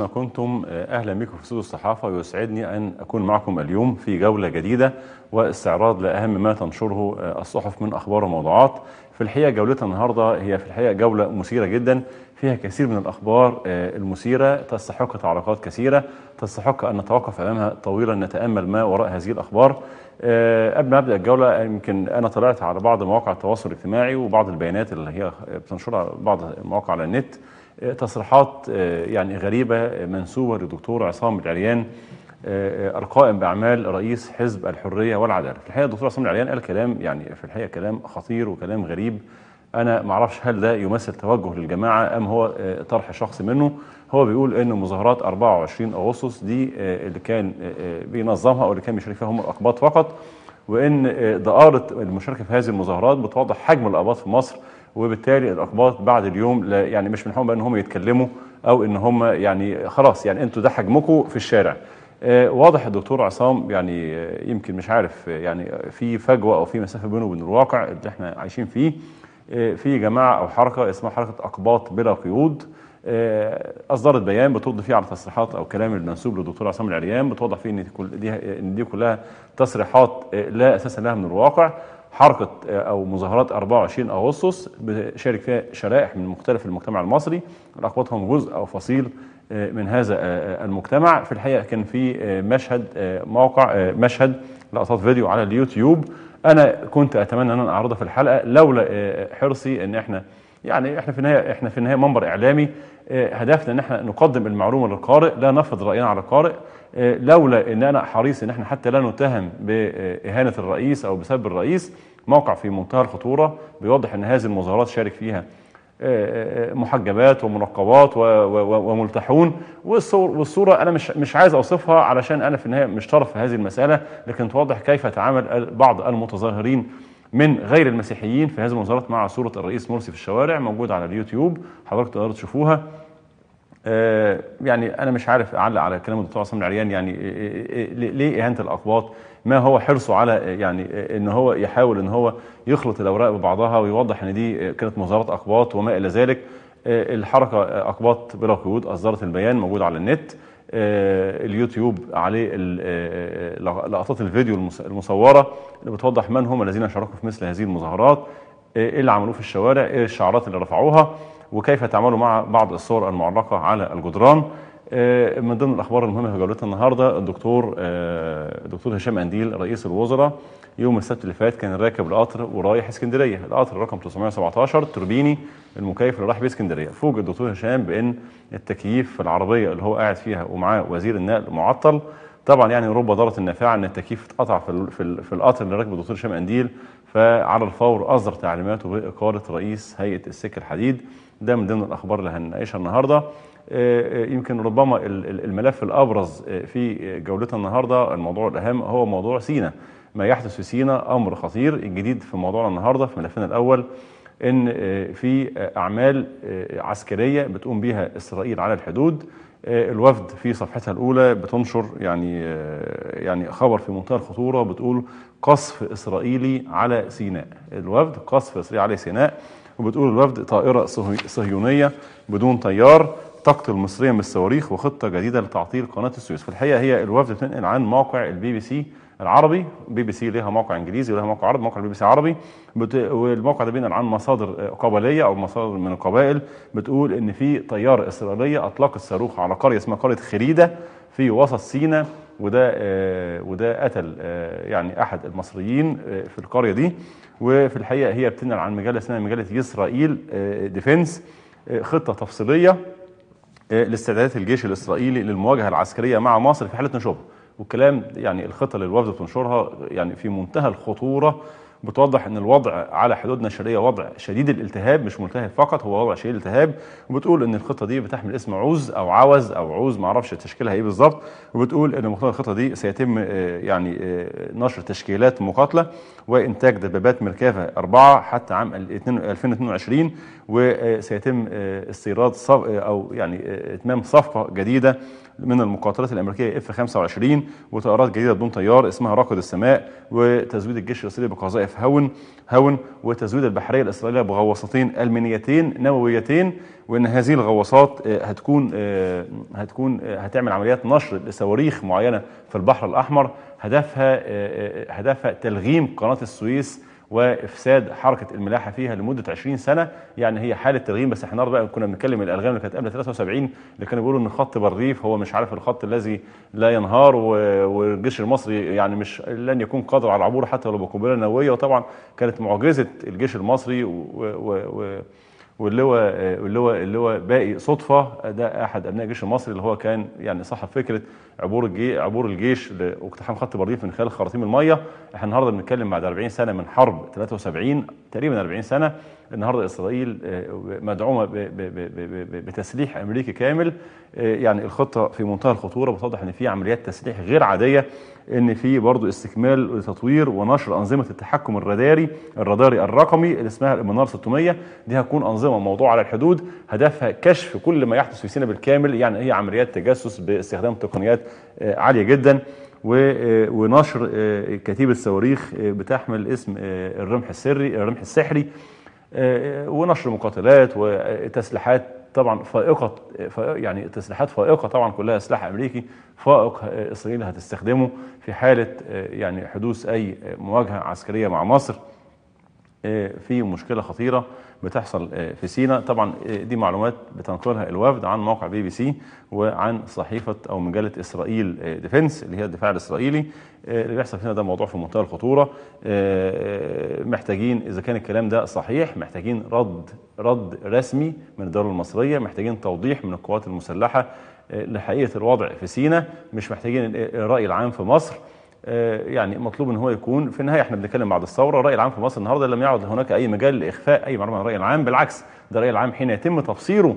ما كنتم آه، أهلا بكم في سوق الصحافة ويسعدني أن أكون معكم اليوم في جولة جديدة واستعراض لأهم ما تنشره آه، الصحف من أخبار وموضوعات في الحقيقة جولتنا النهاردة هي في الحقيقة جولة مثيرة جدا فيها كثير من الأخبار آه، المثيرة تستحق تعليقات كثيرة تستحق أن نتوقف أمامها طويلا نتأمل ما وراء هذه الأخبار قبل ما أبدأ الجولة يمكن أنا طلعت على بعض مواقع التواصل الاجتماعي وبعض البيانات اللي هي بتنشرها بعض مواقع على النت تصريحات آه، يعني غريبة آه، منسوبة للدكتور عصام العريان القائم آه، باعمال رئيس حزب الحريه والعداله الحقيقه الدكتور عصام العريان قال كلام يعني في الحقيقه كلام خطير وكلام غريب انا ما اعرفش هل ده يمثل توجه للجماعه ام هو طرح شخصي منه هو بيقول ان مظاهرات 24 اغسطس دي اللي كان بينظمها او اللي كان بيشارك فيها هم الاقباط فقط وان دقاره المشاركه في هذه المظاهرات بتوضح حجم الاقباط في مصر وبالتالي الاقباط بعد اليوم لا يعني مش من حقهم بقى ان هم يتكلموا او ان هم يعني خلاص يعني انتوا ده حجمكم في الشارع آه، واضح الدكتور عصام يعني آه، يمكن مش عارف آه، يعني في فجوه او في مسافه بينه وبين الواقع اللي احنا عايشين فيه في جماعه او حركه اسمها حركه اقباط بلا قيود اصدرت بيان بترد فيه على تصريحات او كلام المنسوب للدكتور عصام العريان بتوضح فيه ان دي ان دي كلها تصريحات لا اساس لها من الواقع حركة آه، أو مظاهرات 24 أغسطس شارك فيها شرائح من مختلف المجتمع المصري رقبتهم جزء أو فصيل آه، من هذا آه، المجتمع في الحقيقة كان في مشهد موقع مشهد لقطات فيديو على اليوتيوب أنا كنت أتمنى أن أعرضها في الحلقة لولا حرصي أن احنا يعني احنا في النهايه احنا في النهايه منبر اعلامي آه، هدفنا ان احنا نقدم المعلومه للقارئ لا نفرض راينا على القارئ آه، لولا ان انا حريص ان احنا حتى لا نتهم باهانه الرئيس او بسبب الرئيس موقع في منتهى الخطوره بيوضح ان هذه المظاهرات شارك فيها آه، محجبات ومنقبات وملتحون والصوره انا مش مش عايز اوصفها علشان انا في النهايه مش طرف في هذه المساله لكن توضح كيف تعامل بعض المتظاهرين من غير المسيحيين في هذه المظاهرات مع صورة الرئيس مرسي في الشوارع موجودة على اليوتيوب حضرتك تقدروا تشوفوها آه، يعني انا مش عارف اعلق على كلام الدكتور عصام العريان يعني إيه، إيه، إيه، ليه اهانه الاقباط ما هو حرصه على آه، يعني آه، ان هو يحاول ان هو يخلط الاوراق ببعضها ويوضح ان دي كانت مظاهرات اقباط وما الى ذلك الحركه اقباط بلا قيود اصدرت البيان موجود على النت آه، اليوتيوب عليه آه، آه، لقطات الفيديو المصوره اللي بتوضح من هم الذين شاركوا في مثل هذه المظاهرات ايه اللي عملوه في الشوارع ايه الشعارات اللي رفعوها وكيف تعاملوا مع بعض الصور المعلقه على الجدران من ضمن الاخبار المهمه في جولتنا النهارده الدكتور الدكتور هشام انديل رئيس الوزراء يوم السبت اللي فات كان راكب القطر ورايح اسكندريه القطر رقم 917 توربيني المكيف اللي رايح بيه اسكندريه فوجئ الدكتور هشام بان التكييف في العربيه اللي هو قاعد فيها ومعاه وزير النقل معطل طبعا يعني رب ضاره النافعه ان التكييف اتقطع في في, في القطر اللي راكبه الدكتور هشام انديل فعلى الفور اصدر تعليماته باقاله رئيس هيئه السكه الحديد ده من ضمن الاخبار اللي هنناقشها النهارده آه، آه، يمكن ربما الملف الابرز آه، في جولتنا النهارده الموضوع الاهم هو موضوع سينا ما يحدث في سينا امر خطير الجديد في موضوعنا النهارده في ملفنا الاول ان آه، في آه، اعمال آه، عسكريه بتقوم بها اسرائيل على الحدود الوفد في صفحتها الاولى بتنشر يعني يعني خبر في منتهى الخطوره بتقول قصف اسرائيلي على سيناء الوفد قصف اسرائيلي على سيناء وبتقول الوفد طائره صهيونيه بدون طيار تقتل مصريا بالصواريخ وخطه جديده لتعطيل قناه السويس في الحقيقه هي الوفد بتنقل عن موقع البي بي سي العربي بي بي سي ليها موقع انجليزي ولها موقع عربي موقع البي بي سي عربي بت... والموقع ده بينقل عن مصادر قبليه او مصادر من القبائل بتقول ان في طياره اسرائيليه اطلقت صاروخ على قريه اسمها قريه خريده في وسط سينا وده آه وده قتل آه يعني احد المصريين آه في القريه دي وفي الحقيقه هي بتنقل عن مجله اسمها مجله اسرائيل آه، ديفنس آه، خطه تفصيليه آه، لاستعدادات الجيش الاسرائيلي للمواجهه العسكريه مع مصر في حاله نشوبها والكلام يعني الخطه اللي الوفد بتنشرها يعني في منتهى الخطوره بتوضح ان الوضع على حدودنا الشرقيه وضع شديد الالتهاب مش ملتهب فقط هو وضع شديد الالتهاب وبتقول ان الخطه دي بتحمل اسم عوز او عوز او عوز ما اعرفش تشكيلها ايه بالظبط وبتقول ان مقتضى الخطه دي سيتم آه، يعني آه، نشر تشكيلات مقاتله وانتاج دبابات مركافه اربعه حتى عام 2022 وسيتم آه، استيراد صف او يعني اتمام صفقه جديده من المقاتلات الامريكيه اف 25 وطائرات جديده بدون طيار اسمها راقد السماء وتزويد الجيش الاسرائيلي بقذائف هون هون وتزويد البحريه الاسرائيليه بغواصتين المنيتين نوويتين وان هذه الغواصات آه، هتكون آه، هتكون آه، هتعمل عمليات نشر لصواريخ معينه في البحر الاحمر هدفها هدفها تلغيم قناه السويس وافساد حركه الملاحه فيها لمده 20 سنه يعني هي حاله ترغيم بس احنا بقى كنا بنتكلم الالغام اللي كانت قبل 73 اللي كانوا بيقولوا ان خط بالريف هو مش عارف الخط الذي لا ينهار والجيش المصري يعني مش لن يكون قادر على العبور حتى لو بقنبله نوويه وطبعا كانت معجزه الجيش المصري و, و, و واللواء اللواء اللواء باقي صدفه ده احد ابناء الجيش المصري اللي هو كان يعني صاحب فكره عبور الجيش عبور الجيش لاقتحام خط برديف من خلال خراطيم الميه احنا النهارده بنتكلم بعد 40 سنه من حرب 73 تقريبا 40 سنه النهارده اسرائيل آه، مدعومه بتسليح امريكي كامل آه، يعني الخطه في منتهى الخطوره بتوضح ان في عمليات تسليح غير عاديه ان في برضه استكمال وتطوير ونشر انظمه التحكم الراداري الراداري الرقمي اللي اسمها المنار 600 دي هتكون انظمه موضوعه على الحدود هدفها كشف كل ما يحدث في سيناء بالكامل يعني هي عمليات تجسس باستخدام تقنيات آه، عاليه جدا آه، ونشر آه، كتيبه صواريخ بتحمل اسم الرمح السري الرمح السحري ونشر مقاتلات وتسليحات طبعا فائقه يعني تسليحات فائقه طبعا كلها سلاح امريكي فائق اسرائيل هتستخدمه في حاله يعني حدوث اي مواجهه عسكريه مع مصر آه، في مشكله خطيره بتحصل آه، في سينا طبعا آه، دي معلومات بتنقلها الوفد عن موقع بي بي سي وعن صحيفه او مجله اسرائيل آه، ديفنس اللي هي الدفاع الاسرائيلي اللي بيحصل هنا ده موضوع في منتهى الخطوره محتاجين اذا كان الكلام ده صحيح محتاجين رد رد رسمي من الدوله المصريه محتاجين توضيح من القوات المسلحه لحقيقه الوضع في سينا مش محتاجين الراي العام في مصر آه، يعني مطلوب ان هو يكون في النهايه احنا بنتكلم بعد الثوره الراي العام في مصر النهارده لم يعد هناك اي مجال لاخفاء اي معلومه عن الراي العام بالعكس ده الراي العام حين يتم تفسيره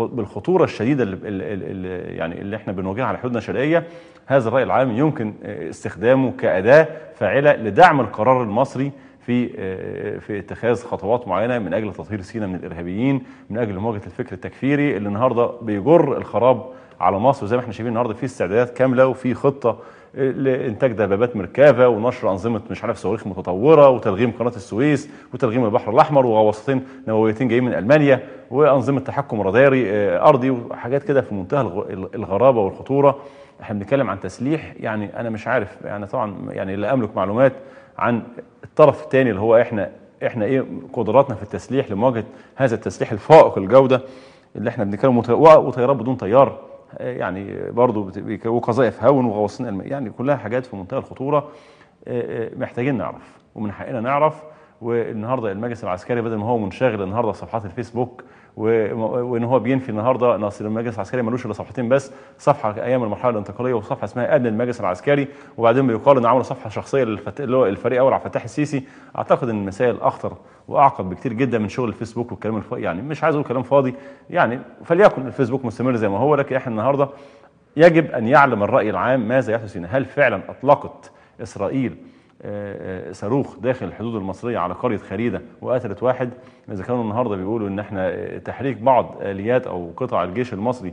بالخطوره الشديده اللي يعني اللي احنا بنواجهها على حدودنا الشرقيه هذا الراي العام يمكن آه، استخدامه كاداه فاعله لدعم القرار المصري في آه، في اتخاذ خطوات معينه من اجل تطهير سينا من الارهابيين من اجل مواجهه الفكر التكفيري اللي النهارده بيجر الخراب على مصر زي ما احنا شايفين النهارده في استعدادات كامله وفي خطه لانتاج دبابات مركبه ونشر انظمه مش عارف صواريخ متطوره وتلغيم قناه السويس وتلغيم البحر الاحمر وغواصتين نوويتين جايين من المانيا وانظمه تحكم راداري آه، ارضي وحاجات كده في منتهى الغرابه والخطوره احنا بنتكلم عن تسليح يعني انا مش عارف يعني طبعا يعني لا املك معلومات عن الطرف الثاني اللي هو احنا احنا ايه قدراتنا في التسليح لمواجهه هذا التسليح الفائق الجوده اللي احنا بنتكلم وطيارات بدون طيار يعني برضو وقذائف هون وغواصين يعني كلها حاجات في منتهى الخطوره آه، آه، محتاجين نعرف ومن حقنا نعرف والنهارده المجلس العسكري بدل ما هو منشغل النهارده صفحات الفيسبوك وان هو بينفي النهارده ان اصل المجلس العسكري ملوش الا صفحتين بس صفحه ايام المرحله الانتقاليه وصفحه اسمها امن المجلس العسكري وبعدين بيقال ان عملوا صفحه شخصيه للفت... اللي هو الفريق اول عبد الفتاح السيسي اعتقد ان المسائل اخطر واعقد بكتير جدا من شغل الفيسبوك والكلام الف... يعني مش عايز اقول كلام فاضي يعني فليكن الفيسبوك مستمر زي ما هو لكن احنا النهارده يجب ان يعلم الراي العام ماذا يحدث هنا هل فعلا اطلقت اسرائيل آه، آه، صاروخ داخل الحدود المصرية على قرية خريدة وقتلت واحد إذا كانوا النهاردة بيقولوا إن إحنا آه، تحريك بعض آليات أو قطع الجيش المصري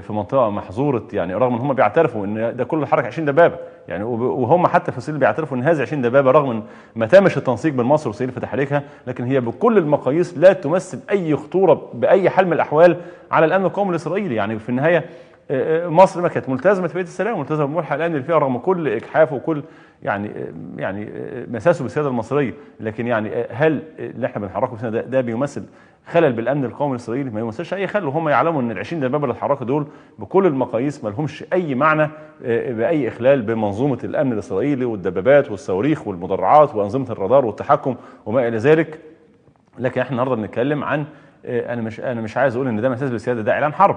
في منطقة محظورة يعني رغم إن هم بيعترفوا إن ده كله الحركة 20 دبابة يعني وهم حتى في الصين بيعترفوا إن هذه 20 دبابة رغم إن ما تمش التنسيق بين مصر والصين في تحريكها لكن هي بكل المقاييس لا تمثل أي خطورة بأي حال من الأحوال على الأمن القومي الإسرائيلي يعني في النهاية آه، آه، مصر ما كانت ملتزمه ببيئه السلام ملتزمه بملحق الامن اللي فيها رغم كل اجحافه وكل يعني آه، يعني مساسه بالسياده المصريه لكن يعني هل اللي احنا بنحركه فينا ده, ده بيمثل خلل بالامن القومي الاسرائيلي ما يمثلش اي خلل وهم يعلموا ان ال 20 دبابه اللي اتحركوا دول بكل المقاييس ما لهمش اي معنى باي اخلال بمنظومه الامن الاسرائيلي والدبابات والصواريخ والمدرعات وانظمه الرادار والتحكم وما الى ذلك لكن احنا النهارده بنتكلم عن انا مش انا مش عايز اقول ان ده مساس بالسياده ده اعلان حرب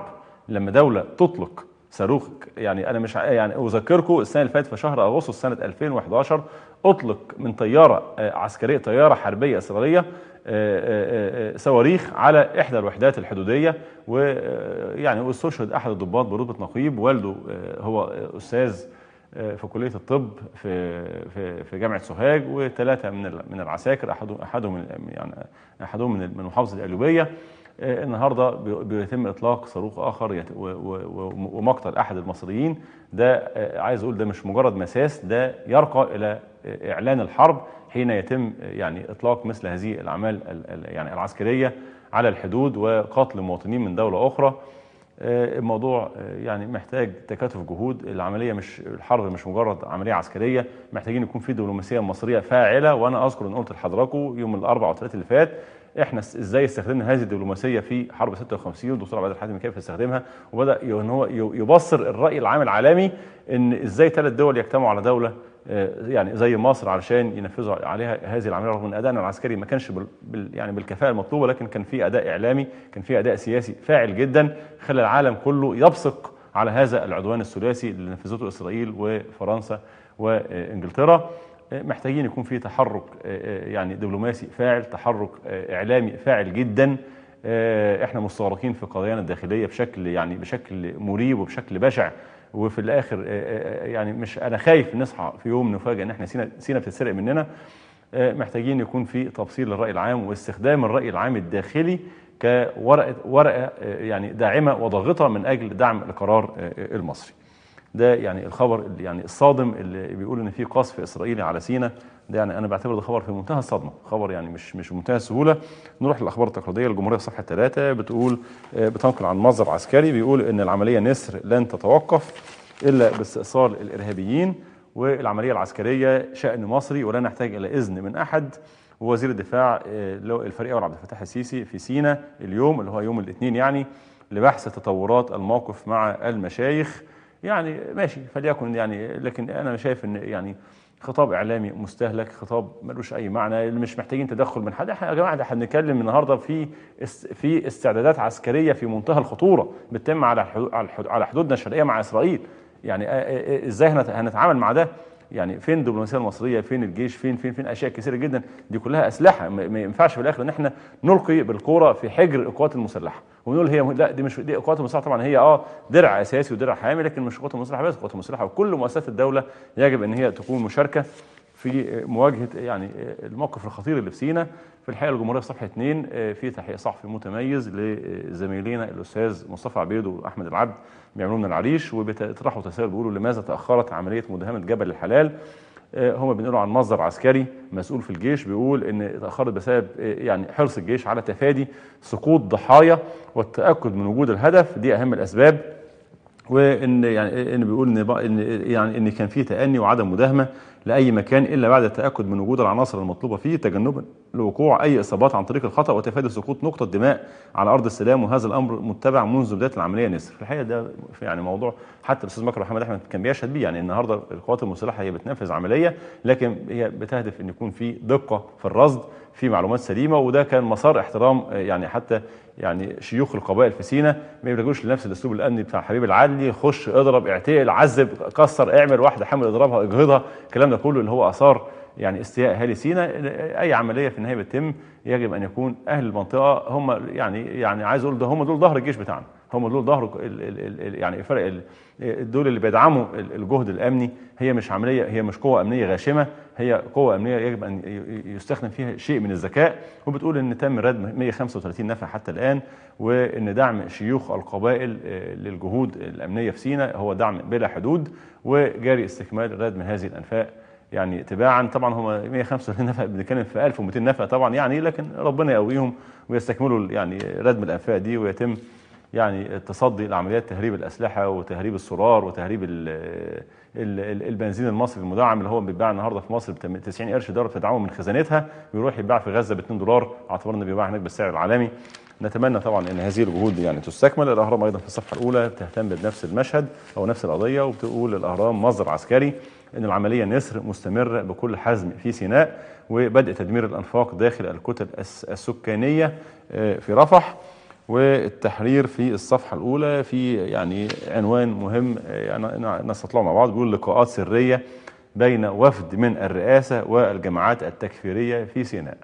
لما دولة تطلق صاروخ يعني انا مش يعني اذكركم السنه اللي فاتت في شهر اغسطس سنه 2011 اطلق من طياره آه، عسكريه طياره حربيه اسرائيليه آه، آه، صواريخ على احدى الوحدات الحدوديه ويعني استشهد احد الضباط برتبه نقيب والده هو استاذ في كليه الطب في في في جامعه سوهاج وثلاثه من من العساكر احدهم احدهم يعني احدهم من محافظه القليوبيه آه، النهارده بيتم اطلاق صاروخ اخر ومقتل احد المصريين ده آه، عايز اقول ده مش مجرد مساس ده يرقى الى آه، اعلان الحرب حين يتم يعني اطلاق مثل هذه الاعمال يعني العسكريه على الحدود وقتل مواطنين من دوله اخرى الموضوع يعني محتاج تكاتف جهود العمليه مش الحرب مش مجرد عمليه عسكريه محتاجين يكون في دبلوماسيه مصريه فاعله وانا اذكر ان قلت لحضراتكم يوم الاربعاء والثلاثاء اللي فات احنا ازاي استخدمنا هذه الدبلوماسيه في حرب 56 والدكتور عبد الحاتم كيف استخدمها وبدا ان هو يبصر الراي العام العالمي ان ازاي ثلاث دول يجتمعوا على دوله آه، يعني زي مصر علشان ينفذوا عليها هذه العمليه رغم ان ادائنا العسكري ما كانش بال يعني بالكفاءه المطلوبه لكن كان في اداء اعلامي كان في اداء سياسي فاعل جدا خلى العالم كله يبصق على هذا العدوان الثلاثي اللي نفذته اسرائيل وفرنسا وانجلترا محتاجين يكون في تحرك آه، آه، يعني دبلوماسي فاعل تحرك آه، إعلامي فاعل جدا احنا مستغرقين في قضايانا الداخلية بشكل يعني بشكل مريب وبشكل بشع وفي الاخر يعني مش انا خايف نصحى في يوم نفاجئ ان احنا سينا سينا بتتسرق مننا محتاجين يكون في تفصيل للرأي العام واستخدام الرأي العام الداخلي كورقة ورقة يعني داعمة وضاغطة من أجل دعم القرار المصري ده يعني الخبر يعني الصادم اللي بيقول ان في قصف اسرائيلي على سينا ده يعني انا بعتبر ده خبر في منتهى الصدمه خبر يعني مش مش منتهى السهوله نروح للاخبار التقليديه الجمهوريه صفحه 3 بتقول آه، بتنقل عن مصدر عسكري بيقول ان العمليه نسر لن تتوقف الا باستئصال الارهابيين والعمليه العسكريه شان مصري ولا نحتاج الى اذن من احد ووزير الدفاع آه، الفريق اول عبد الفتاح السيسي في سينا اليوم اللي هو يوم الاثنين يعني لبحث تطورات الموقف مع المشايخ يعني ماشي فليكن يعني لكن انا شايف ان يعني خطاب اعلامي مستهلك خطاب ملوش اي معنى اللي مش محتاجين تدخل من حد احنا يا جماعه احنا بنتكلم النهارده في في استعدادات عسكريه في منتهى الخطوره بتتم على على حدودنا الشرقيه مع اسرائيل يعني ازاي هنتعامل مع ده يعني فين الدبلوماسيه المصريه فين الجيش فين فين فين اشياء كثيره جدا دي كلها اسلحه ما ينفعش في الاخر ان احنا نلقي بالكوره في حجر القوات المسلحه ونقول هي لا دي مش دي القوات المسلحه طبعا هي اه درع اساسي ودرع حامي لكن مش القوات المسلحه بس القوات المسلحه وكل مؤسسات الدوله يجب ان هي تكون مشاركه في مواجهه يعني الموقف الخطير اللي في سينا في الحقيقه الجمهوريه في صفحه 2 آه، في تحقيق صحفي متميز لزميلينا الاستاذ مصطفى عبيد واحمد العبد بيعملوه من العريش وبيطرحوا تساؤل بيقولوا لماذا تاخرت عمليه مداهمه جبل الحلال آه، هم بينقلوا عن مصدر عسكري مسؤول في الجيش بيقول ان تاخرت بسبب آه، يعني حرص الجيش على تفادي سقوط ضحايا والتاكد من وجود الهدف دي اهم الاسباب وان يعني ان بيقول ان يعني ان كان في تاني وعدم مداهمه لاي مكان الا بعد التاكد من وجود العناصر المطلوبه فيه تجنبا لوقوع اي اصابات عن طريق الخطا وتفادي سقوط نقطه دماء على ارض السلام وهذا الامر متبع منذ بدايه العمليه نسر في الحقيقه ده يعني موضوع حتى الاستاذ مكرم محمد احمد كان بيشهد بيه يعني النهارده القوات المسلحه هي بتنفذ عمليه لكن هي بتهدف ان يكون في دقه في الرصد في معلومات سليمه وده كان مسار احترام يعني حتى يعني شيوخ القبائل في سينا ما يلجوش لنفس الاسلوب الامني بتاع حبيب العدلي خش اضرب اعتقل عذب كسر اعمل واحده حامل اضربها اجهضها الكلام ده كله اللي هو اثار يعني استياء اهالي سينا اي عمليه في النهايه بتتم يجب ان يكون اهل المنطقه هم يعني يعني عايز اقول ده هم دول ظهر الجيش بتاعنا هم دول ظهروا يعني فرق دول اللي بيدعموا الجهد الامني هي مش عمليه هي مش قوه امنيه غاشمه هي قوه امنيه يجب ان يستخدم فيها شيء من الذكاء وبتقول ان تم ردم 135 نفع حتى الان وان دعم شيوخ القبائل آه، للجهود الامنيه في سيناء هو دعم بلا حدود وجاري استكمال ردم هذه الانفاق يعني تباعا طبعا هم 135 نفق بنتكلم في 1200 نفق طبعا يعني لكن ربنا يقويهم ويستكملوا يعني ردم الانفاق دي ويتم يعني التصدي لعمليات تهريب الاسلحه وتهريب الصرار وتهريب الـ الـ الـ البنزين المصري المدعم اللي هو بيتباع النهارده في مصر ب 90 قرش دولار بتدعمه من خزانتها بيروح يتباع في غزه ب 2 دولار اعتبرنا بيباع هناك بالسعر العالمي نتمنى طبعا ان هذه الجهود يعني تستكمل الاهرام ايضا في الصفحه الاولى بتهتم بنفس المشهد او نفس القضيه وبتقول الاهرام مصدر عسكري ان العمليه نسر مستمره بكل حزم في سيناء وبدء تدمير الانفاق داخل الكتل السكانيه آه، في رفح والتحرير في الصفحة الأولى في يعني عنوان مهم آه، يعني نستطلعه مع بعض بيقول لقاءات سرية بين وفد من الرئاسة والجماعات التكفيرية في سيناء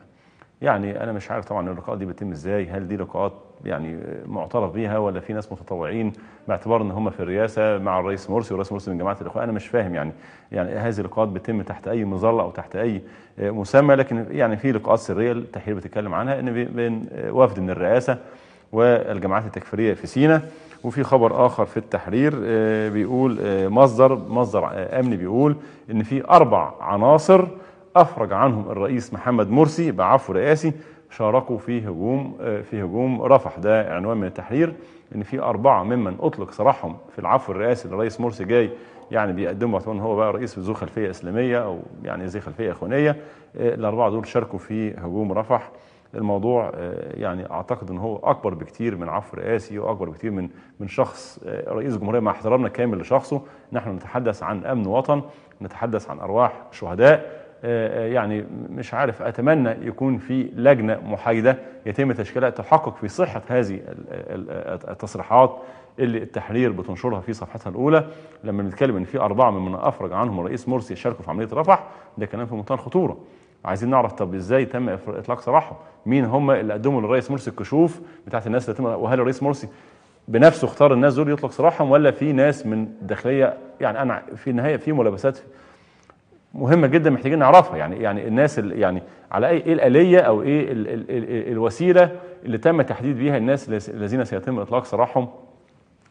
يعني أنا مش عارف طبعا اللقاءات دي بتتم إزاي هل دي لقاءات يعني معترف بيها ولا في ناس متطوعين باعتبار ان هم في الرئاسه مع الرئيس مرسي والرئيس مرسي من جماعه الاخوان انا مش فاهم يعني يعني هذه اللقاءات بتتم تحت اي مظله او تحت اي آه، مسمى لكن يعني في لقاءات سريه التحرير بتتكلم عنها ان بين آه، وفد من الرئاسه والجماعات التكفيرية في سينا وفي خبر آخر في التحرير آه، بيقول آه، مصدر مصدر آه، أمني بيقول إن في أربع عناصر أفرج عنهم الرئيس محمد مرسي بعفو رئاسي شاركوا في هجوم في هجوم رفح ده عنوان من التحرير ان في اربعه ممن اطلق سراحهم في العفو الرئاسي اللي الرئيس مرسي جاي يعني بيقدمه باعتبار هو بقى رئيس ذو خلفيه اسلاميه او يعني ذي خلفيه اخوانيه الاربعه دول شاركوا في هجوم رفح الموضوع آه، يعني اعتقد ان هو اكبر بكتير من عفو رئاسي واكبر بكتير من من شخص آه، رئيس جمهوريه مع احترامنا الكامل لشخصه نحن نتحدث عن امن وطن نتحدث عن ارواح شهداء آه، يعني مش عارف اتمنى يكون في لجنه محايده يتم تشكيلها تحقق في صحه هذه التصريحات اللي التحرير بتنشرها في صفحتها الاولى لما بنتكلم ان في اربعه ممن افرج عنهم الرئيس مرسي شاركوا في عمليه رفح ده كلام في منتهى الخطوره عايزين نعرف طب ازاي تم اطلاق سراحهم مين هم اللي قدموا للرئيس مرسي الكشوف بتاعت الناس اللي وهل الرئيس مرسي بنفسه اختار الناس دول يطلق سراحهم ولا في ناس من داخليه يعني انا في النهايه في ملابسات مهمه جدا محتاجين نعرفها يعني يعني الناس يعني على اي ايه الاليه او ايه الـ الـ الـ الوسيله اللي تم تحديد بيها الناس الذين سيتم اطلاق سراحهم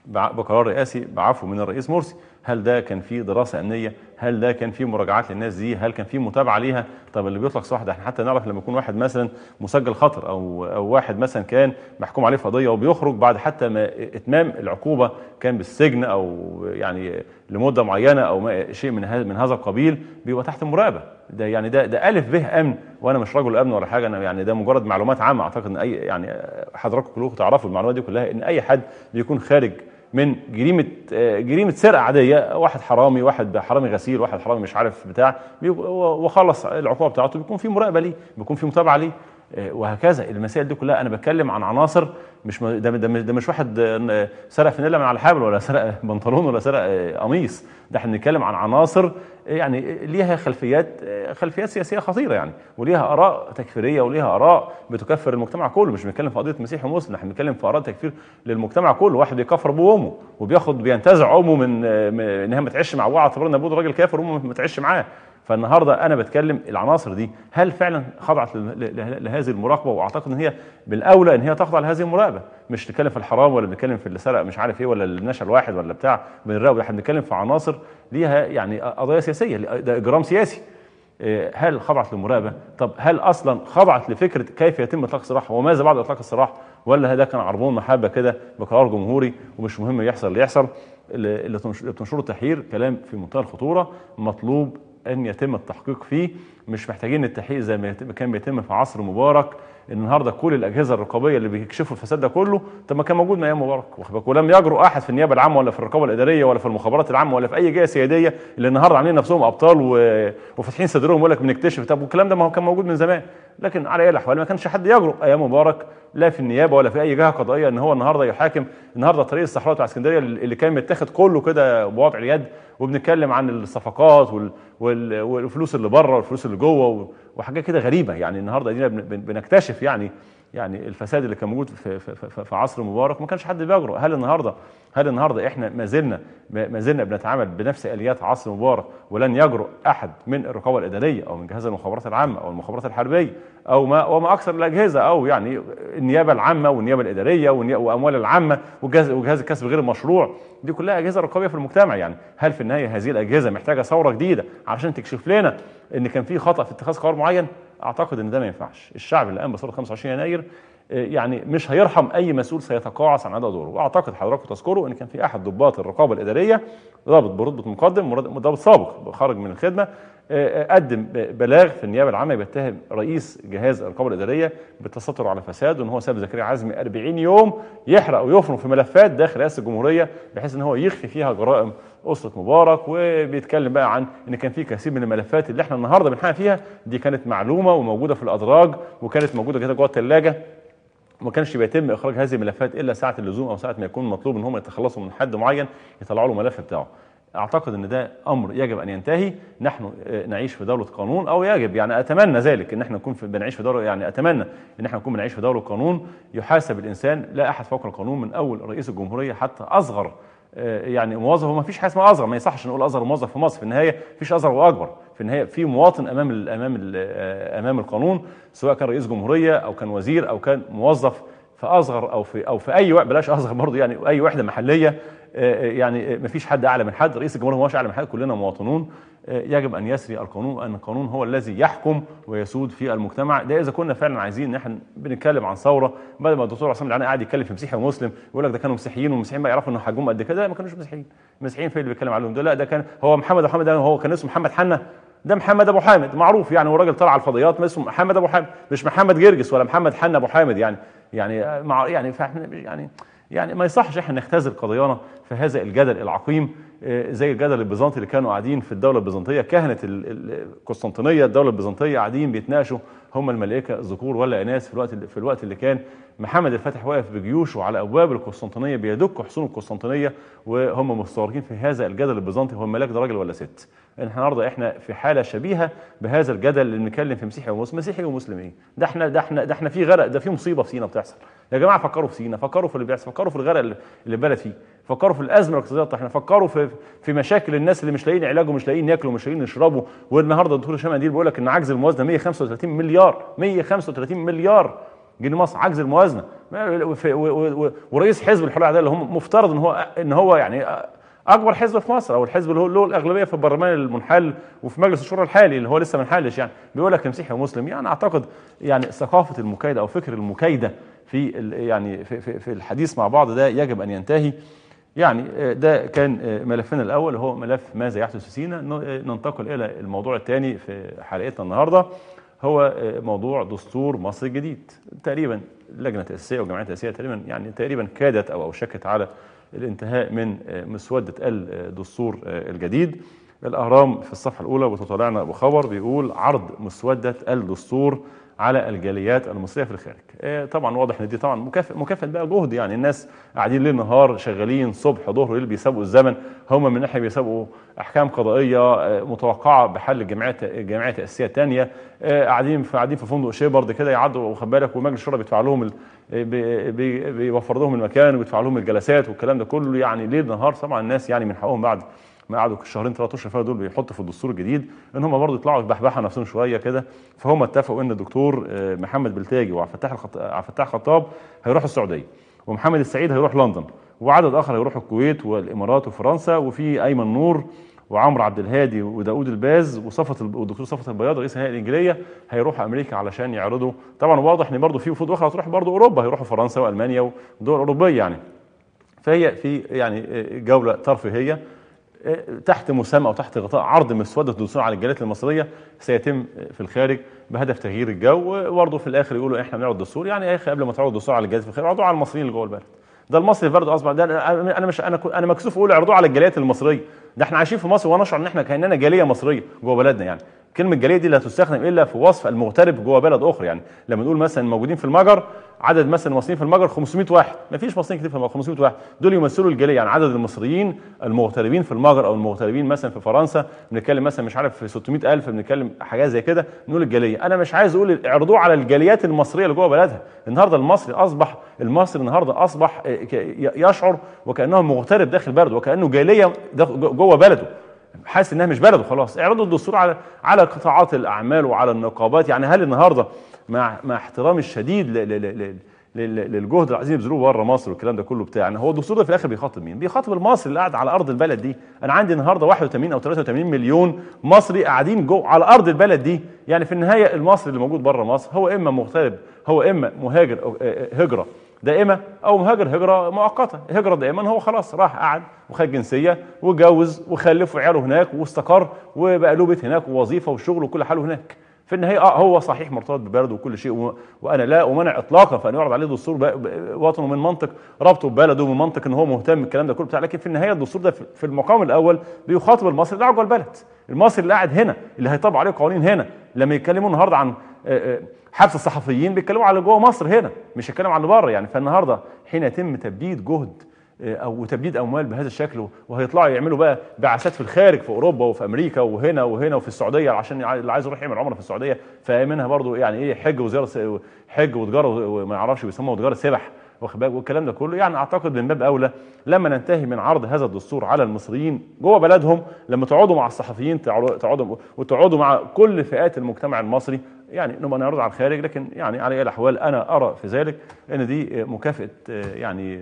بقرار رئاسي بعفو من الرئيس مرسي هل ده كان في دراسه امنيه هل ده كان في مراجعات للناس دي هل كان في متابعه ليها طب اللي بيطلق صح ده احنا حتى نعرف لما يكون واحد مثلا مسجل خطر او او واحد مثلا كان محكوم عليه في قضيه وبيخرج بعد حتى ما اتمام العقوبه كان بالسجن او يعني لمده معينه او شيء من من هذا القبيل بيبقى تحت مراقبه ده يعني ده ده الف به امن وانا مش رجل امن ولا حاجه انا يعني ده مجرد معلومات عامه اعتقد ان اي يعني حضراتكم كلكم تعرفوا المعلومات دي كلها ان اي حد بيكون خارج من جريمه جريمه سرقه عاديه واحد حرامي واحد حرامي غسيل واحد حرامي مش عارف بتاع وخلص العقوبه بتاعته بيكون في مراقبه ليه بيكون في متابعه ليه آه، وهكذا المسائل دي كلها انا بتكلم عن عناصر مش ده ده مش واحد آه، سرق فانيلا من على الحبل ولا سرق بنطلون ولا سرق آه، قميص ده احنا بنتكلم عن عناصر يعني ليها خلفيات خلفيات سياسيه خطيره يعني وليها اراء تكفيريه وليها اراء بتكفر المجتمع كله مش بنتكلم في قضيه مسيحي ومسلم احنا بنتكلم في اراء تكفير للمجتمع كله واحد بيكفر ابوه وامه وبياخد بينتزع امه من ان هي ما تعيش مع ابوها اعتبرنا ابوه ده راجل كافر وامه ما تعيش معاه فالنهارده انا بتكلم العناصر دي هل فعلا خضعت لهذه المراقبه واعتقد ان هي بالاولى ان هي تخضع لهذه المراقبه مش نتكلم في الحرام ولا نتكلم في اللي سرق مش عارف ايه ولا اللي نشا واحد ولا بتاع بنراقب احنا بنتكلم في عناصر ليها يعني قضايا سياسيه ده اجرام سياسي آه، هل خضعت للمراقبه؟ طب هل اصلا خضعت لفكره كيف يتم اطلاق السراح وماذا بعد اطلاق السراح؟ ولا ده كان عربون محبه كده بقرار جمهوري ومش مهم يحصل اللي يحصل اللي بتنشره التحرير كلام في منتهى الخطوره مطلوب أن يتم التحقيق فيه مش محتاجين التحقيق زي ما كان بيتم في عصر مبارك النهارده كل الاجهزه الرقابيه اللي بيكشفوا الفساد ده كله طب ما كان موجود من ايام مبارك ولم يجرؤ احد في النيابه العامه ولا في الرقابه الاداريه ولا في المخابرات العامه ولا في اي جهه سياديه اللي النهارده عاملين نفسهم ابطال و... وفاتحين صدرهم يقول لك بنكتشف طب والكلام ده ما هو كان موجود من زمان لكن على اي الاحوال ما كانش حد يجرؤ ايام مبارك لا في النيابه ولا في اي جهه قضائيه ان هو النهارده يحاكم النهارده طريق الصحراء بتاع اسكندريه اللي كان متاخد كله كده بوضع اليد وبنتكلم عن الصفقات وال... وال... والفلوس اللي بره والفلوس اللي اللي جوه وحاجات كده غريبه يعني النهارده ادينا بنكتشف يعني يعني الفساد اللي كان موجود في, في, في, في عصر مبارك ما كانش حد بيجرؤ هل النهارده هل النهارده احنا ما زلنا ما زلنا بنتعامل بنفس اليات عصر مبارك ولن يجرؤ احد من الرقابه الاداريه او من جهاز المخابرات العامه او المخابرات الحربيه او ما وما اكثر الاجهزه او يعني النيابه العامه والنيابه الاداريه واموال العامه وجهاز وجهاز الكسب غير المشروع دي كلها اجهزه رقابيه في المجتمع يعني هل في النهايه هذه الاجهزه محتاجه ثوره جديده عشان تكشف لنا ان كان في خطا في اتخاذ قرار معين اعتقد ان ده ما ينفعش الشعب اللي قام بثوره 25 يناير آه، يعني مش هيرحم اي مسؤول سيتقاعس عن هذا دوره واعتقد حضراتكم تذكروا ان كان في احد ضباط الرقابه الاداريه ضابط برتبه مقدم ضابط سابق خرج من الخدمه قدم بلاغ في النيابه العامه بيتهم رئيس جهاز الرقابه الاداريه بالتستر على فساد وان هو ساب زكريا عزمي 40 يوم يحرق ويفرم في ملفات داخل رئاسه الجمهوريه بحيث ان هو يخفي فيها جرائم اسره مبارك وبيتكلم بقى عن ان كان في كثير من الملفات اللي احنا النهارده بنحقق فيها دي كانت معلومه وموجوده في الادراج وكانت موجوده كده جوه الثلاجه وما كانش بيتم اخراج هذه الملفات الا ساعه اللزوم او ساعه ما يكون مطلوب ان هم يتخلصوا من حد معين يطلعوا له الملف بتاعه أعتقد أن ده أمر يجب أن ينتهي نحن آه، نعيش في دولة قانون أو يجب يعني أتمنى ذلك أن احنا نكون بنعيش في دولة يعني أتمنى أن احنا نكون بنعيش في دولة قانون يحاسب الإنسان لا أحد فوق القانون من أول رئيس الجمهورية حتى أصغر آه، يعني موظف وما فيش حاجه اسمها اصغر ما يصحش نقول اصغر موظف في مصر في النهايه ما فيش اصغر واكبر في النهايه في مواطن امام الـ امام الـ آه، امام القانون سواء كان رئيس جمهوريه او كان وزير او كان موظف في اصغر او في او في اي بلاش اصغر برضه يعني اي وحده محليه آه، آه، يعني آه، ما فيش حد اعلى من حد رئيس الجمهوريه ما هوش اعلى من حد كلنا مواطنون يجب ان يسري القانون أن القانون هو الذي يحكم ويسود في المجتمع ده اذا كنا فعلا عايزين ان احنا بنتكلم عن ثوره بدل ما الدكتور عصام العنا قاعد يتكلم في مسيحي ومسلم يقول لك ده كانوا مسيحيين والمسيحيين بقى يعرفوا ان حجهم قد كده لا ما كانوش مسيحيين المسيحيين في اللي بيتكلم عليهم دول لا ده كان هو محمد محمد ده هو كان اسمه محمد حنا ده محمد ابو حامد معروف يعني هو راجل طلع على الفضيات اسمه محمد ابو حامد مش محمد جرجس ولا محمد حنا ابو حامد يعني يعني مع يعني فاحنا يعني يعني ما يصحش احنا نختزل قضايانا في هذا الجدل العقيم آه، زي الجدل البيزنطي اللي كانوا قاعدين في الدوله البيزنطيه كهنه القسطنطينيه الدوله البيزنطيه قاعدين بيتناقشوا هم الملائكه ذكور ولا اناث في الوقت في الوقت اللي كان محمد الفاتح واقف بجيوشه على ابواب القسطنطينيه بيدك حصون القسطنطينيه وهم مستغرقين في هذا الجدل البيزنطي هو الملاك ده راجل ولا ست احنا النهارده احنا في حاله شبيهه بهذا الجدل اللي بنتكلم في مسيحي ومسلم مسيحي ومسلم ايه ده احنا ده احنا ده احنا في غرق ده في مصيبه في سينا بتحصل يا جماعه فكروا في سينا فكروا في اللي بيحصل فكروا في الغرق اللي البلد فيه فكروا في الازمه الاقتصاديه الطاحنه فكروا في في مشاكل الناس اللي مش لاقيين علاج ومش لاقيين ياكلوا ومش لاقيين يشربوا والنهارده الدكتور هشام قدير بيقول لك ان عجز الموازنه 135 مليار 135 مليار جنيه مصر عجز الموازنه ورئيس حزب الحريه ده اللي هم مفترض ان هو ان هو يعني اكبر حزب في مصر او الحزب اللي هو له الاغلبيه في البرلمان المنحل وفي مجلس الشورى الحالي اللي هو لسه ما انحلش يعني بيقول لك مسيحي ومسلم يعني اعتقد يعني ثقافه المكايده او فكر المكايده في يعني في, في, في الحديث مع بعض ده يجب ان ينتهي يعني آه، ده كان آه، ملفنا الأول هو ملف ماذا يحدث في سينا آه، ننتقل إلى الموضوع الثاني في حلقتنا النهاردة هو موضوع دستور مصر الجديد تقريبا اللجنة التاسيسيه والجمعية التاسيسيه تقريبا يعني تقريبا كادت أو أوشكت على الانتهاء من مسودة الدستور الجديد الأهرام في الصفحة الأولى وتطلعنا بخبر بيقول عرض مسودة الدستور على الجاليات المصريه في الخارج إيه، طبعا واضح ان دي طبعا مكافئ مكافئه بقى جهد يعني الناس قاعدين ليل نهار شغالين صبح ظهر وليل إيه بيسابقوا الزمن هم من ناحيه بيسابقوا احكام قضائيه آه، متوقعه بحل جمعيات جمعيات تاسيسيه ثانيه آه، قاعدين في قاعدين في فندق شيبرد كده يعدوا واخد بالك ومجلس الشورى بيدفع لهم آه، بيوفر لهم المكان وبيدفع لهم الجلسات والكلام ده كله يعني ليل نهار طبعا الناس يعني من حقهم بعد قعدوا الشهرين ثلاث اشهر فاتوا دول بيحطوا في الدستور الجديد ان هم برضه يطلعوا يبحبحوا نفسهم شويه كده فهم اتفقوا ان الدكتور آه، محمد بلتاجي وعبد الفتاح الخط... عبد الفتاح خطاب هيروحوا السعوديه ومحمد السعيد هيروح لندن وعدد اخر هيروحوا الكويت والامارات وفرنسا وفي ايمن نور وعمرو عبد الهادي وداود الباز وصفت والدكتور صفت البياض رئيس الهيئه الانجليزيه هيروحوا امريكا علشان يعرضوا طبعا واضح ان برضه في وفود اخرى هتروح برضه اوروبا هيروحوا فرنسا والمانيا ودول اوروبيه يعني فهي في يعني آه، جوله ترفيهيه تحت مسمى او تحت غطاء عرض مسوده الدستور على الجاليات المصريه سيتم في الخارج بهدف تغيير الجو وبرضه في الاخر يقولوا احنا بنعرض الدستور يعني يا اخي قبل ما تعرض الدستور على الجاليات في الخارج اعرضوه على المصريين اللي جوه البلد ده المصري برضه اصبح ده انا مش انا انا مكسوف اقول اعرضوه على الجاليات المصريه ده احنا عايشين في مصر ونشعر ان احنا كاننا جاليه مصريه جوه بلدنا يعني كلمه جاليه دي لا تستخدم الا في وصف المغترب جوه بلد اخرى يعني لما نقول مثلا موجودين في المجر عدد مثلا المصريين في المجر 500 واحد ما فيش مصريين كتير في المجر 500 واحد دول يمثلوا الجاليه يعني عدد المصريين المغتربين في المجر او المغتربين مثلا في فرنسا بنتكلم مثلا مش عارف في 600000 بنتكلم حاجات زي كده نقول الجاليه انا مش عايز اقول اعرضوه على الجاليات المصريه اللي جوه بلدها النهارده المصري اصبح المصري النهارده اصبح آه، يشعر وكانه مغترب داخل بلده وكانه جاليه جوه بلده حاسس انها مش بلده خلاص اعرضوا الدستور على على قطاعات الاعمال وعلى النقابات يعني هل النهارده مع مع احترامي الشديد للجهد العظيم اللي بيبذلوه بره مصر والكلام ده كله بتاع يعني هو الدستور ده في الاخر بيخاطب مين؟ بيخاطب المصري اللي قاعد على ارض البلد دي، انا عندي النهارده 81 او 83 مليون مصري قاعدين جو على ارض البلد دي، يعني في النهايه المصري اللي موجود بره مصر هو اما مغترب هو اما مهاجر آه، آه، هجره دائمه او مهاجر هجره مؤقته، هجره دائما هو خلاص راح قعد وخد جنسيه واتجوز وخلف وعياله هناك واستقر وبقى له بيت هناك ووظيفه وشغل وكل حاله هناك. في النهايه اه هو صحيح مرتبط ببلده وكل شيء وانا لا امانع اطلاقا فان يعرض عليه دستور وطنه من منطق ربطه ببلده من منطق ان هو مهتم بالكلام ده كله بتاع لكن في النهايه الدستور ده في المقام الاول بيخاطب المصري اللي جوه البلد المصري اللي قاعد هنا اللي هيطبق عليه قوانين هنا لما يتكلموا النهارده عن آه، آه، حبس الصحفيين بيتكلموا على جوه مصر هنا مش هيتكلموا عن بره يعني فالنهارده حين يتم تبييد جهد آه، او تبديد اموال بهذا الشكل وهيطلعوا يعملوا بقى بعثات في الخارج في اوروبا وفي امريكا وهنا وهنا وفي السعوديه عشان اللي عايز يروح يعمل عمره في السعوديه فمنها برضو يعني ايه حج وزياره حج وتجاره وما اعرفش بيسموها تجاره سبح واخد بالك والكلام ده كله يعني اعتقد من باب اولى لما ننتهي من عرض هذا الدستور على المصريين جوه بلدهم لما تقعدوا مع الصحفيين تقعدوا وتقعدوا مع كل فئات المجتمع المصري يعني نبقى نعرض على الخارج لكن يعني على اي الاحوال انا ارى في ذلك ان دي مكافاه يعني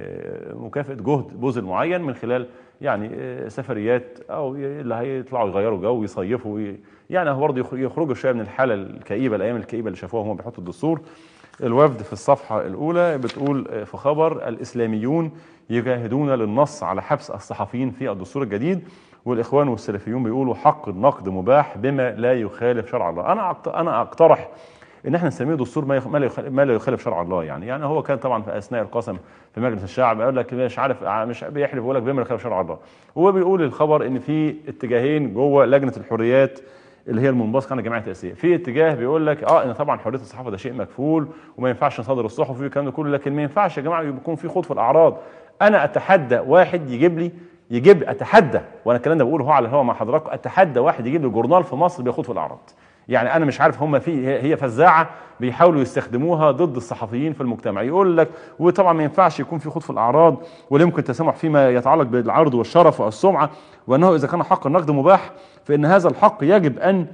مكافاه جهد بوزل معين من خلال يعني سفريات او اللي هيطلعوا يغيروا جو ويصيفوا يعني هو برضه يخرجوا شويه من الحاله الكئيبه الايام الكئيبه اللي شافوها هم بيحطوا الدستور الوفد في الصفحه الاولى بتقول في خبر الاسلاميون يجاهدون للنص على حبس الصحفيين في الدستور الجديد والإخوان والسلفيون بيقولوا حق النقد مباح بما لا يخالف شرع الله أنا أنا أقترح ان احنا نسميه دستور ما لا يخالف شرع الله يعني يعني هو كان طبعا في اثناء القسم في مجلس الشعب قال لك مش عارف مش بيحلف يقول لك بما لا يخالف شرع الله هو بيقول الخبر ان في اتجاهين جوه لجنه الحريات اللي هي المنبثقه عن الجمعيه التاسيسيه في اتجاه بيقول لك اه ان طبعا حريه الصحافه ده شيء مكفول وما ينفعش نصدر الصحف والكلام ده كله لكن ما ينفعش يا جماعه يكون في خوض في الاعراض انا اتحدى واحد يجيب لي يجيب اتحدى وانا الكلام ده بقوله هو على الهواء مع حضراتكم اتحدى واحد يجيب لي جورنال في مصر بياخد في الاعراض يعني انا مش عارف هم في هي فزاعه بيحاولوا يستخدموها ضد الصحفيين في المجتمع يقول لك وطبعا ما ينفعش يكون في خوض في الاعراض ولا يمكن التسامح فيما يتعلق بالعرض والشرف والسمعه وانه اذا كان حق النقد مباح فان هذا الحق يجب ان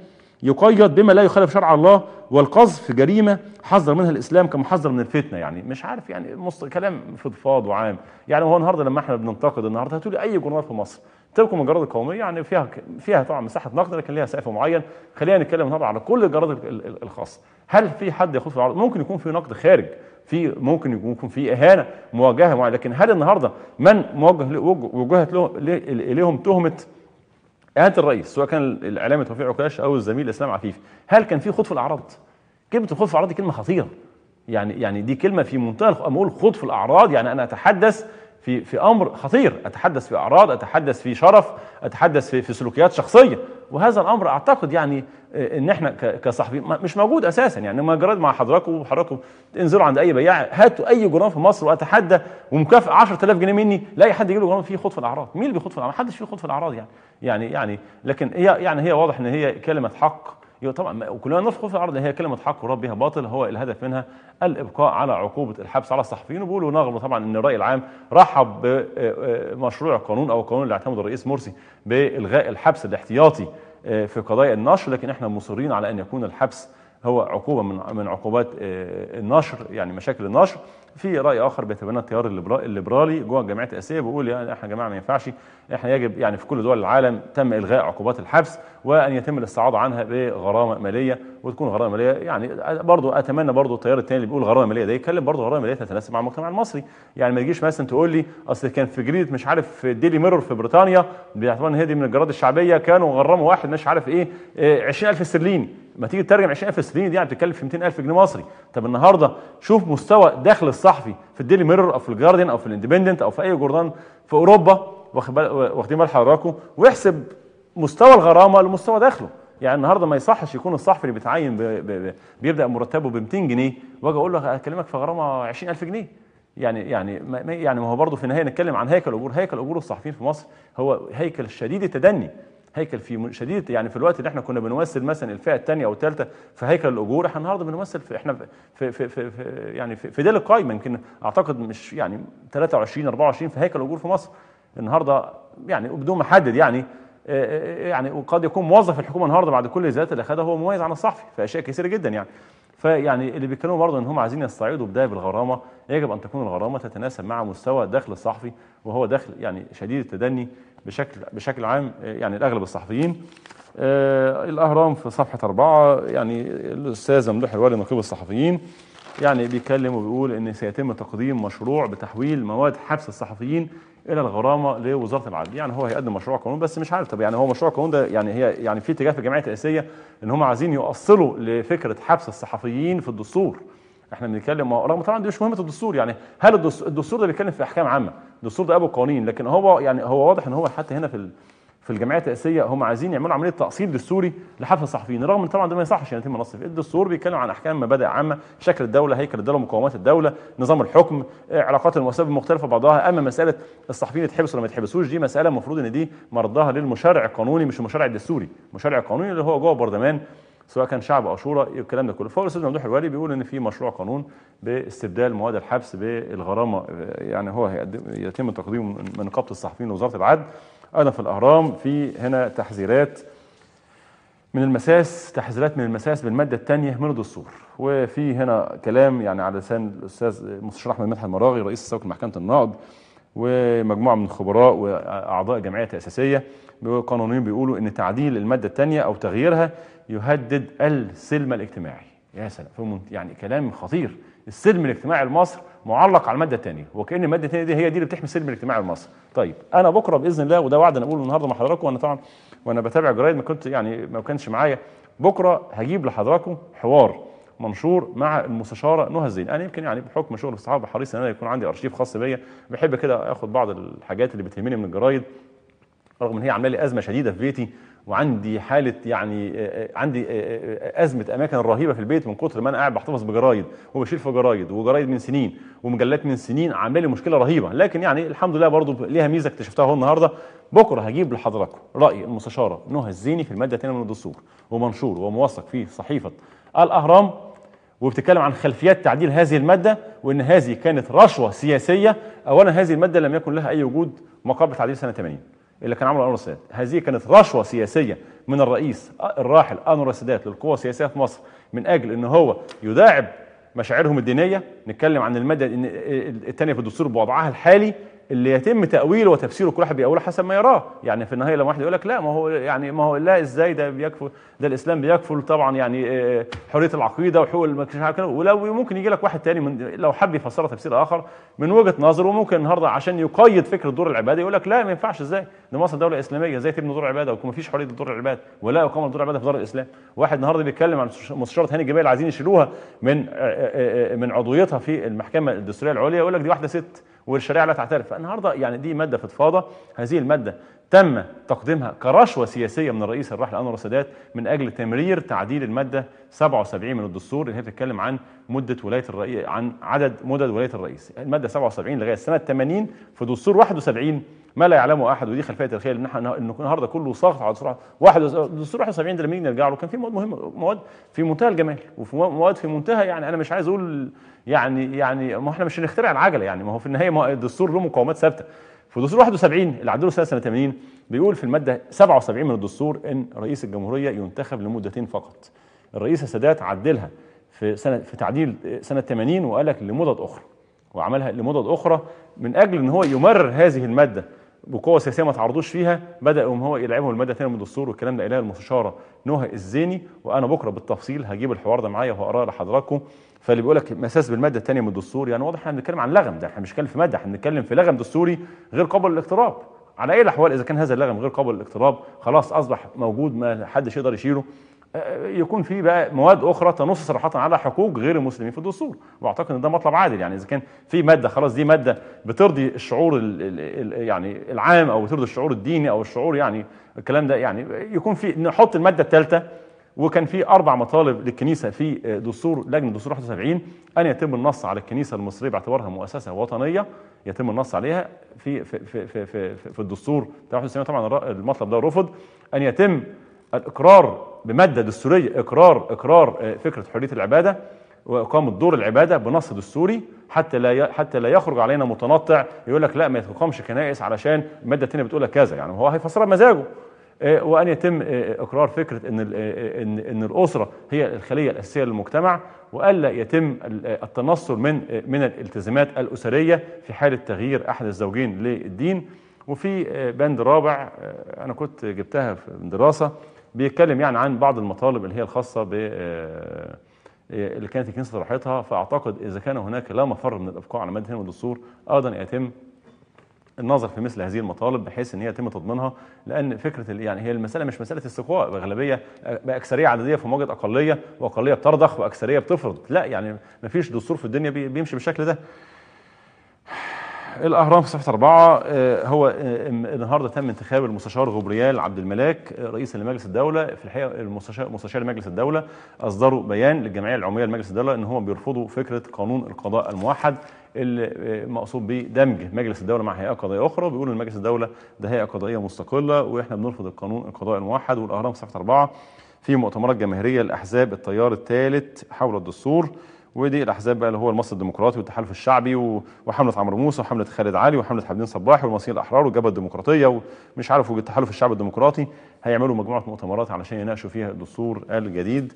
يقيد بما لا يخالف شرع الله والقذف جريمه حذر منها الاسلام كما حذر من الفتنه يعني مش عارف يعني مص... كلام فضفاض وعام يعني هو النهارده لما احنا بننتقد النهارده هتقولي اي جورنال في مصر تبقى مجرد القوميه يعني فيها فيها طبعا مساحه نقد لكن ليها سقف معين خلينا نتكلم النهارده على كل الجرائد الخاصه هل في حد يخوض في العرض ممكن يكون في نقد خارج في ممكن يكون في اهانه مواجهه معينه لكن هل النهارده من موجه وجهت له اليهم تهمه إهانة الرئيس سواء كان الإعلامي توفيق عكاش أو الزميل إسلام عفيف هل كان في خوض في الأعراض؟ كلمة الخوض في الأعراض دي كلمة خطيرة يعني يعني دي كلمة في منتهى أقول خوض في الأعراض يعني أنا أتحدث في في امر خطير اتحدث في اعراض اتحدث في شرف اتحدث في في سلوكيات شخصيه وهذا الامر اعتقد يعني آه، ان احنا كصحفيين مش موجود اساسا يعني جرد مع حضراتكم وحضراتكم انزلوا عند اي بياع هاتوا اي جرام في مصر واتحدى ومكافئ 10000 جنيه مني لا اي حد يجيب له جرام فيه خد في الاعراض مين اللي بيخطف في الاعراض حدش فيه خد في الاعراض يعني يعني يعني لكن هي يعني هي واضح ان هي كلمه حق طبعا وكلنا نفقه في الارض هي كلمه حق ورد بها باطل هو الهدف منها الابقاء على عقوبه الحبس على الصحفيين وبيقولوا نغم طبعا ان الراي العام رحب بمشروع آه، آه، قانون او القانون اللي اعتمده الرئيس مرسي بالغاء الحبس الاحتياطي آه، في قضايا النشر لكن احنا مصرين على ان يكون الحبس هو عقوبه من من عقوبات آه، النشر يعني مشاكل النشر في راي اخر بيتبناه التيار الليبرالي جوه الجامعات الاسيويه بيقول يعني احنا يا جماعه ما ينفعش احنا يجب يعني في كل دول العالم تم الغاء عقوبات الحبس وان يتم الاستعاضه عنها بغرامه ماليه وتكون غرامه ماليه يعني برضو اتمنى برضو التيار الثاني اللي بيقول غرامه ماليه ده يتكلم برضو غرامه ماليه تتناسب مع المجتمع المصري يعني ما تجيش مثلا تقول لي اصل كان في جريده مش عارف ديلي ميرور في بريطانيا باعتبار ان هي دي من الجرائد الشعبيه كانوا غرموا واحد مش عارف ايه 20000 آه، استرليني ما تيجي تترجم 20000 سنين دي يعني بتتكلم في 200000 جنيه مصري طب النهارده شوف مستوى دخل الصحفي في الديلي ميرور او في الجارديان او في الاندبندنت او في اي جورنال في اوروبا واخدين بال حضراتكم واحسب مستوى الغرامه لمستوى دخله يعني النهارده ما يصحش يكون الصحفي اللي بيتعين بيبدا مرتبه ب 200 جنيه واجي اقول له هكلمك في غرامه 20000 جنيه يعني يعني ما يعني ما هو برضه في النهايه نتكلم عن هيكل اجور هيكل اجور الصحفيين في مصر هو هيكل شديد التدني هيكل في شديد يعني في الوقت اللي احنا كنا بنمثل مثلا الفئه الثانيه او الثالثه في هيكل الاجور احنا النهارده بنمثل في احنا في في في, في يعني في, في ديل القايمه يمكن اعتقد مش يعني 23 24 في هيكل الاجور في مصر النهارده يعني بدون ما احدد يعني آه، آه، آه، يعني وقد يكون موظف الحكومه النهارده بعد كل الزيادات اللي اخذها هو مميز عن الصحفي في اشياء كثيره جدا يعني فيعني اللي بيتكلموا برضه ان هم عايزين يستعيدوا بدايه بالغرامه يجب ان تكون الغرامه تتناسب مع مستوى الدخل الصحفي وهو دخل يعني شديد التدني بشكل بشكل عام يعني الاغلب الصحفيين آه، الاهرام في صفحه أربعة يعني الاستاذ ممدوح الوالي نقيب الصحفيين يعني بيتكلم وبيقول ان سيتم تقديم مشروع بتحويل مواد حبس الصحفيين الى الغرامه لوزاره العدل يعني هو هيقدم مشروع قانون بس مش عارف طب يعني هو مشروع قانون ده يعني هي يعني في اتجاه في الجمعيه الرئاسيه ان هم عايزين يؤصلوا لفكره حبس الصحفيين في الدستور احنا بنتكلم رغم طبعا دي مش مهمه الدستور يعني هل الدستور ده بيتكلم في احكام عامه الدستور ده ابو القوانين لكن هو يعني هو واضح ان هو حتى هنا في في الجمعيه التاسيسيه هم عايزين يعملوا عمليه تاصيل دستوري لحفل الصحفيين رغم ان طبعا ده ما يصحش يعني يتم نص في الدستور بيتكلم عن احكام مبادئ عامه شكل الدوله هيكل الدوله مقومات الدوله نظام الحكم علاقات المؤسسات المختلفه بعضها اما مساله الصحفيين يتحبسوا ولا ما يتحبسوش دي مساله المفروض ان دي مرضها للمشرع القانوني مش المشرع الدستوري المشرع القانوني اللي هو جوه برلمان سواء كان شعب او شورى الكلام ده كله فهو الاستاذ ممدوح الوالي بيقول ان في مشروع قانون باستبدال مواد الحبس بالغرامه يعني هو يتم تقديمه من قبض الصحفيين لوزاره العدل ايضا في الاهرام في هنا تحذيرات من المساس تحذيرات من المساس بالماده الثانيه من الدستور وفي هنا كلام يعني على لسان الاستاذ المستشار احمد مدحت المراغي رئيس السوق محكمه النقد ومجموعه من الخبراء واعضاء جمعيه تاسيسيه قانونيين بيقولوا ان تعديل الماده الثانيه او تغييرها يهدد السلم الاجتماعي يا سلام يعني كلام خطير السلم الاجتماعي لمصر معلق على الماده الثانيه وكان الماده الثانيه دي هي دي اللي بتحمي السلم الاجتماعي لمصر طيب انا بكره باذن الله وده وعد انا اقوله النهارده مع حضراتكم وانا طبعا وانا بتابع جرايد ما كنت يعني ما كانش معايا بكره هجيب لحضراتكم حوار منشور مع المستشاره نهى الزين انا يمكن يعني بحكم شغل في الصحافه حريص ان انا يكون عندي ارشيف خاص بيا بحب كده اخد بعض الحاجات اللي بتهمني من الجرايد رغم ان هي عامله لي ازمه شديده في بيتي وعندي حاله يعني آه، آه، عندي آه، ازمه اماكن رهيبه في البيت من كتر ما انا قاعد بحتفظ بجرايد وبشيل في جرايد وجرايد من سنين ومجلات من سنين عامله لي مشكله رهيبه لكن يعني الحمد لله برضو ليها ميزه اكتشفتها هو النهارده بكره هجيب لحضراتكم راي المستشاره نهى الزيني في الماده الثانيه من الدستور ومنشور وموثق في صحيفه الاهرام وبتتكلم عن خلفيات تعديل هذه المادة وإن هذه كانت رشوة سياسية أولا هذه المادة لم يكن لها أي وجود مقابل تعديل سنة 80 اللي كان عمله انور السادات هذه كانت رشوه سياسيه من الرئيس الراحل انور السادات للقوى السياسيه في مصر من اجل ان هو يداعب مشاعرهم الدينيه نتكلم عن الماده الثانيه في الدستور بوضعها الحالي اللي يتم تاويله وتفسيره كل واحد بيأوله حسب ما يراه يعني في النهايه لما واحد يقول لك لا ما هو يعني ما هو لا ازاي ده بيكفر ده الاسلام بيكفر طبعا يعني آه، آه، حريه العقيده وحقوق المكشف ولو ممكن يجي لك واحد تاني من لو حب يفسرها تفسير اخر من وجهه نظره ممكن النهارده عشان يقيد فكره دور العباده يقول لك لا ما ينفعش ازاي ده مصر دوله اسلاميه ازاي تبني دور العباده وما فيش حريه دور العباده ولا يقام دور العباده في دار الاسلام واحد النهارده بيتكلم عن مستشاره هاني جبال عايزين يشيلوها من آه، من عضويتها في المحكمه الدستوريه العليا يقول لك دي واحده ست والشريعه لا تعترف فالنهارده يعني دي ماده فضفاضه هذه الماده تم تقديمها كرشوه سياسيه من الرئيس الراحل انور السادات من اجل تمرير تعديل الماده 77 من الدستور اللي هي بتتكلم عن مده ولايه الرئيس عن عدد مدد ولايه الرئيس الماده 77 لغايه سنه 80 في دستور 71 ما لا يعلمه احد ودي خلفيه تاريخيه ان احنا النهارده كله صاغ على سرعة واحد دستور 71 ده لما نيجي نرجع له كان في مواد مهمه مواد في منتهى الجمال وفي مواد في منتهى يعني انا مش عايز اقول يعني يعني ما احنا مش هنخترع العجله يعني ما هو في النهايه الدستور له مقومات ثابته في دستور 71 اللي عدله سنه سنه 80 بيقول في الماده 77 من الدستور ان رئيس الجمهوريه ينتخب لمدتين فقط الرئيس السادات عدلها في سنه في تعديل سنه 80 وقال لك لمدد اخرى وعملها لمدد اخرى من اجل ان هو يمرر هذه الماده بقوه سياسيه ما تعرضوش فيها بدا يقوم هو يلعبهم الماده الثانيه من الدستور والكلام ده اله المستشاره نهى الزيني وانا بكره بالتفصيل هجيب الحوار ده معايا وهقراه لحضراتكم فاللي بيقول لك مساس بالماده الثانيه من الدستور يعني واضح احنا بنتكلم عن لغم ده احنا مش بنتكلم في ماده احنا بنتكلم في لغم دستوري غير قابل للاقتراب على اي الاحوال اذا كان هذا اللغم غير قابل للاقتراب خلاص اصبح موجود ما حدش يقدر يشيله يكون في بقى مواد اخرى تنص صراحه على حقوق غير المسلمين في الدستور واعتقد ان ده مطلب عادل يعني اذا كان في ماده خلاص دي ماده بترضي الشعور الـ الـ الـ يعني العام او بترضي الشعور الديني او الشعور يعني الكلام ده يعني يكون في نحط الماده الثالثه وكان في اربع مطالب للكنيسه في دستور لجنه دستور 71 ان يتم النص على الكنيسه المصريه باعتبارها مؤسسه وطنيه يتم النص عليها في في في في, في, في الدستور 91 طبعا المطلب ده رفض ان يتم الاقرار بماده دستوريه اقرار اقرار آه، فكره حريه العباده واقامه دور العباده بنص دستوري حتى لا حتى لا يخرج علينا متنطع يقول لك لا ما تقامش كنائس علشان الماده الثانيه بتقول لك كذا يعني هو هيفسرها بمزاجه آه، وان يتم آه، اقرار فكره ان ان ان الاسره هي الخليه الاساسيه للمجتمع والا يتم التنصل من من الالتزامات الاسريه في حاله تغيير احد الزوجين للدين وفي بند رابع انا كنت جبتها في دراسه بيتكلم يعني عن بعض المطالب اللي هي الخاصة ب آه، آه، اللي كانت الكنيسة طرحتها فأعتقد إذا كان هناك لا مفر من الإبقاء على مادة والدستور أيضا يتم النظر في مثل هذه المطالب بحيث ان هي يتم تضمينها لان فكره يعني هي المساله مش مساله استقواء باغلبيه آه، باكثريه عدديه في مواجهه اقليه واقليه بترضخ واكثريه بتفرض لا يعني ما فيش دستور في الدنيا بيمشي بالشكل ده الاهرام في صفحه اربعه آه، هو آه، النهارده تم انتخاب المستشار غبريال عبد الملاك رئيسا لمجلس الدوله في الحقيقه المستشار مستشار مجلس الدوله اصدروا بيان للجمعيه العموميه لمجلس الدوله ان هم بيرفضوا فكره قانون القضاء الموحد اللي آه، مقصود بيه دمج مجلس الدوله مع هيئه قضائيه اخرى بيقولوا ان مجلس الدوله ده هيئه قضائيه مستقله واحنا بنرفض القانون القضاء الموحد والاهرام في صفحه اربعه في مؤتمرات جماهيريه لاحزاب التيار الثالث حول الدستور ودي الاحزاب بقى اللي هو المصري الديمقراطي والتحالف الشعبي وحمله عمرو موسى وحمله خالد علي وحمله حبدين صباح والمصريين الاحرار والجبهه الديمقراطيه ومش عارف والتحالف الشعبي الديمقراطي هيعملوا مجموعه مؤتمرات علشان يناقشوا فيها الدستور الجديد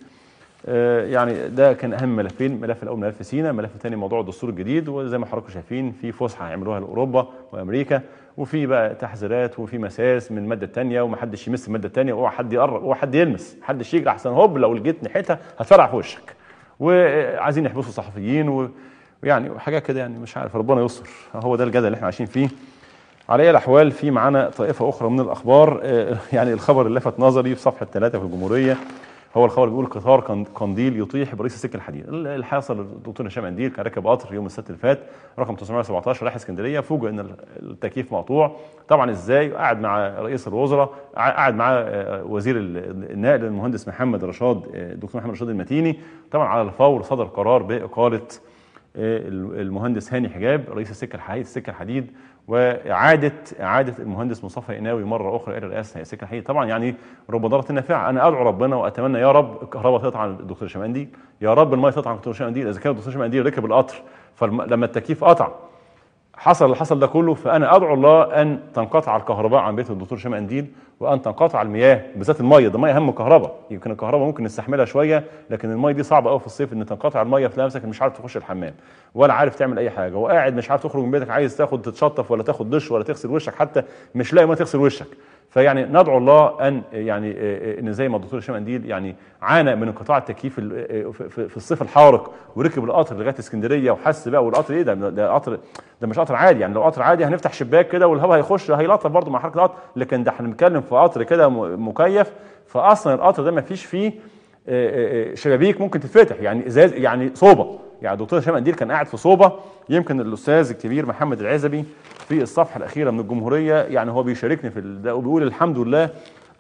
آه، يعني ده كان اهم ملفين ملف الاول ملف سينا ملف الثاني موضوع الدستور الجديد وزي ما حضراتكم شايفين في فسحه هيعملوها لاوروبا وامريكا وفي بقى تحذيرات وفي مساس من الماده الثانيه ومحدش يمس الماده الثانيه اوعى حد يقرب اوعى حد يلمس حدش يجري احسن هوب لو لقيت ناحيتها هتفرع في وشك وعايزين يحبسوا صحفيين ويعني وحاجات كده يعني مش عارف ربنا يستر هو ده الجدل اللي احنا عايشين فيه على اي الاحوال في معانا طائفه اخرى من الاخبار آه، يعني الخبر اللي لفت نظري في صفحه ثلاثه في الجمهوريه هو الخبر بيقول قطار قنديل يطيح برئيس السكه الحديد اللي حصل الدكتور هشام قنديل كان راكب قطر يوم السبت اللي فات رقم 917 رايح اسكندريه فوجئ ان التكييف مقطوع طبعا ازاي قعد مع رئيس الوزراء قعد مع آه، وزير النقل المهندس محمد رشاد الدكتور آه، محمد رشاد المتيني طبعا على الفور صدر قرار باقاله آه، المهندس هاني حجاب رئيس السكه الحديد السكه الحديد واعاده اعاده المهندس مصطفى قناوي مره اخرى الى الرئاسة هيئه السكن طبعا يعني رب ضارة نافعه انا ادعو ربنا واتمنى يا رب الكهرباء تقطع عن الدكتور شمندي يا رب الميه تقطع عن الدكتور شمندي اذا كان الدكتور شمندي ركب القطر فلما التكييف قطع حصل اللي حصل ده كله فانا ادعو الله ان تنقطع الكهرباء عن بيت الدكتور شمانديل وان تنقطع المياه بالذات الميه ده ميه اهم من الكهرباء يمكن الكهرباء ممكن نستحملها شويه لكن الميه دي صعبه قوي في الصيف ان تنقطع الميه في نفسك مش عارف تخش الحمام ولا عارف تعمل اي حاجه وقاعد مش عارف تخرج من بيتك عايز تاخد تتشطف ولا تاخد دش ولا تغسل وشك حتى مش لاقي ما تغسل وشك فيعني ندعو الله ان يعني ان زي ما الدكتور هشام قنديل يعني عانى من انقطاع التكييف في الصيف الحارق وركب القطر لغايه اسكندريه وحس بقى والقطر ايه ده ده قطر ده مش قطر عادي يعني لو قطر عادي هنفتح شباك كده والهواء هيخش هيلطف برضه مع حركه القطر لكن ده احنا بنتكلم في قطر كده مكيف فاصلا القطر ده ما فيش فيه شبابيك ممكن تتفتح يعني ازاز يعني صوبه يعني دكتور هشام قنديل كان قاعد في صوبه يمكن الاستاذ الكبير محمد العزبي في الصفحه الاخيره من الجمهوريه يعني هو بيشاركني في ده وبيقول الحمد لله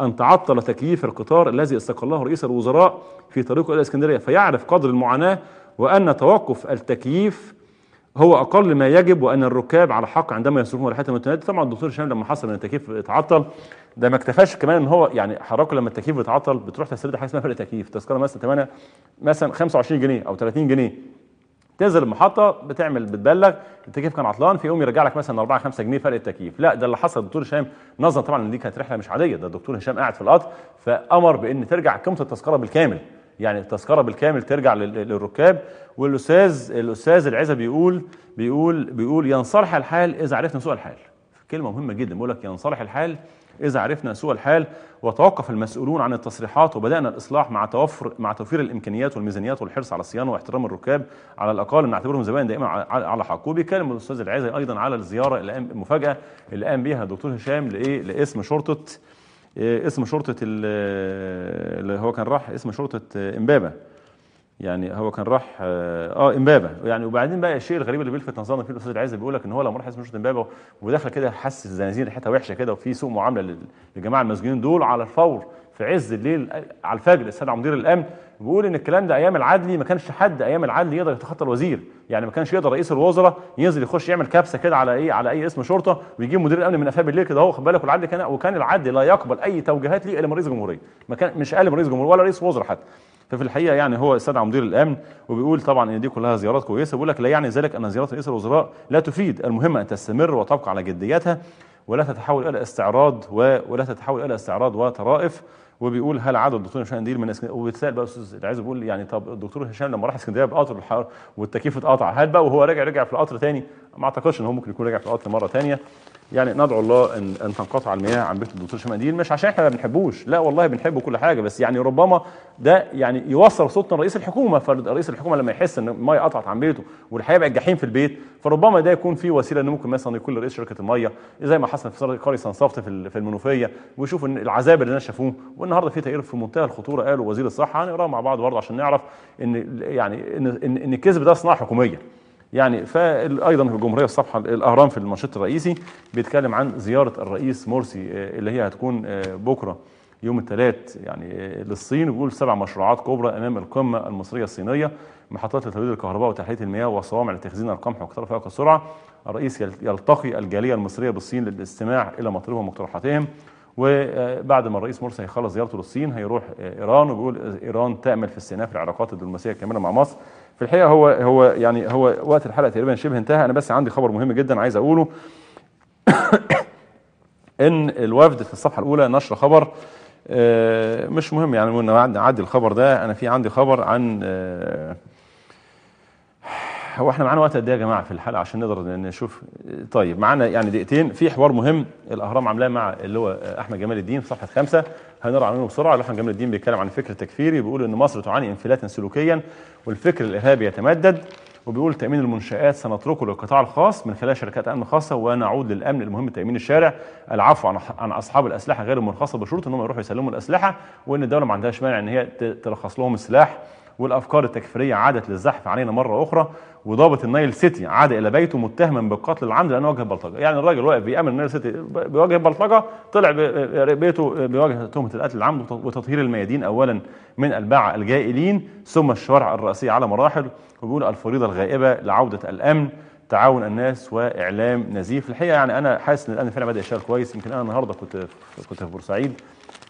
ان تعطل تكييف القطار الذي استقله رئيس الوزراء في طريقه الى اسكندريه فيعرف قدر المعاناه وان توقف التكييف هو اقل ما يجب وان الركاب على حق عندما يصرفون رحلات المتنادي طبعا الدكتور هشام لما حصل ان التكييف اتعطل ده ما اكتفاش كمان ان هو يعني حركه لما التكييف بيتعطل بتروح تسترد حاجه اسمها فرق تكييف تذكره مثلا مثلا 25 جنيه او 30 جنيه تنزل المحطه بتعمل بتبلغ التكييف كان عطلان فيقوم يرجع لك مثلا 4 5 جنيه فرق التكييف لا ده اللي حصل الدكتور هشام نظرا طبعا ان دي كانت رحله مش عاديه ده الدكتور هشام قاعد في القطر فامر بان ترجع قيمه التذكره بالكامل يعني التذكره بالكامل ترجع للركاب والاستاذ الاستاذ العزه بيقول بيقول بيقول ينصلح الحال اذا عرفنا سوء الحال كلمه مهمه جدا بيقول لك ينصلح الحال إذا عرفنا سوء الحال وتوقف المسؤولون عن التصريحات وبدأنا الإصلاح مع توفر مع توفير الإمكانيات والميزانيات والحرص على الصيانة واحترام الركاب على الأقل نعتبرهم زبائن دائما على حق وبيكلم الأستاذ العزة أيضا على الزيارة المفاجأة اللي قام بيها الدكتور هشام لإيه لاسم شرطة إيه، اسم شرطه اللي هو كان راح اسم شرطه آه، امبابه يعني هو كان راح آه،, اه امبابه يعني وبعدين بقى الشيء الغريب اللي بيلفت نظرنا فيه الاستاذ العز بيقول لك ان هو لما راح اسم شرطه امبابه ودخل كده حس الزنازين ريحتها وحشه كده وفي سوء معامله للجماعه المسجونين دول على الفور في عز الليل على الفجر السادة مدير الامن بيقول ان الكلام ده ايام العدلي ما كانش حد ايام العدلي يقدر يتخطى الوزير يعني ما كانش يقدر رئيس الوزراء ينزل يخش يعمل كبسه كده على ايه على اي اسم شرطه ويجيب مدير الامن من قفاه بالليل كده هو خد بالك والعدلي كان وكان العدلي لا يقبل اي توجيهات ليه الا من رئيس الجمهوريه ما كان مش قال من رئيس الجمهوريه ولا رئيس وزراء حتى ففي الحقيقه يعني هو استدعى مدير الامن وبيقول طبعا ان دي كلها زيارات كويسه بيقول لك لا يعني ذلك ان زيارات رئيس الوزراء لا تفيد المهم ان تستمر وتبقى على جديتها ولا تتحول الى استعراض ولا تتحول الى استعراض وطرائف وبيقول هل عدد الدكتور هشام انديل من اسكندريه وبيتسال بقى استاذ اللي عايز بيقول يعني طب الدكتور هشام لما راح اسكندريه بقطر الحار والتكييف اتقطع هل بقى وهو راجع رجع في القطر تاني ما اعتقدش ان هو ممكن يكون راجع في القطر مره تانيه يعني ندعو الله ان ان تنقطع المياه عن بيت الدكتور شمقديل مش عشان احنا ما بنحبوش لا والله بنحبه كل حاجه بس يعني ربما ده يعني يوصل صوتنا لرئيس الحكومه فرئيس الحكومه لما يحس ان الميه قطعت عن بيته والحقيقه بقت جحيم في البيت فربما ده يكون في وسيله ان ممكن مثلا يكون لرئيس شركه الميه زي ما حصل في قريه صنصافط في المنوفيه ويشوف ان العذاب اللي انا شافوه والنهارده في تقرير في منتهى الخطوره قاله وزير الصحه هنقراه مع بعض برضه عشان نعرف ان يعني ان ان, إن الكذب ده صناعه حكوميه يعني فايضا الجمهوريه الصفحه الاهرام في المنشط الرئيسي بيتكلم عن زياره الرئيس مرسي آه، اللي هي هتكون آه، بكره يوم الثلاث يعني آه، للصين وبيقول سبع مشروعات كبرى امام القمه المصريه الصينيه محطات لتوليد الكهرباء وتحليه المياه وصوامع لتخزين القمح واقتراف اوقات السرعه الرئيس يلتقي الجاليه المصريه بالصين للاستماع الى مطالبهم ومقترحاتهم وبعد ما الرئيس مرسي هيخلص زيارته للصين هيروح ايران وبيقول ايران تامل في استئناف العلاقات الدبلوماسيه الكامله مع مصر في الحقيقه هو هو يعني هو وقت الحلقه تقريبا شبه انتهى انا بس عندي خبر مهم جدا عايز اقوله ان الوفد في الصفحه الاولى نشر خبر آه، مش مهم يعني نعدي الخبر ده انا في عندي خبر عن آه، هو احنا معانا وقت قد ايه يا جماعه في الحلقه عشان نقدر نشوف طيب معانا يعني دقيقتين في حوار مهم الاهرام عاملاه مع اللي هو احمد جمال الدين في صفحه خمسه هنقرا عنه بسرعه احمد جمال الدين بيتكلم عن فكر تكفيري بيقول ان مصر تعاني انفلاتا سلوكيا والفكر الارهابي يتمدد وبيقول تامين المنشات سنتركه للقطاع الخاص من خلال شركات امن خاصه ونعود للامن المهم تامين الشارع العفو عن عن اصحاب الاسلحه غير المرخصه بشروط ان هم يروحوا يسلموا الاسلحه وان الدوله ما عندهاش مانع ان هي ترخص لهم السلاح والافكار التكفيريه عادت للزحف علينا مره اخرى وضابط النايل سيتي عاد الى بيته متهما بالقتل العمد لانه واجه بلطجه يعني الراجل واقف بيامن النايل سيتي بيواجه بلطجه طلع بيته بيواجه تهمه القتل العمد وتطهير الميادين اولا من الباعه الجائلين ثم الشوارع الرئيسيه على مراحل وبيقول الفريضه الغائبه لعوده الامن تعاون الناس واعلام نزيف الحقيقه يعني انا حاسس ان الامن فعلا بدا يشتغل كويس يمكن انا النهارده كنت كنت في بورسعيد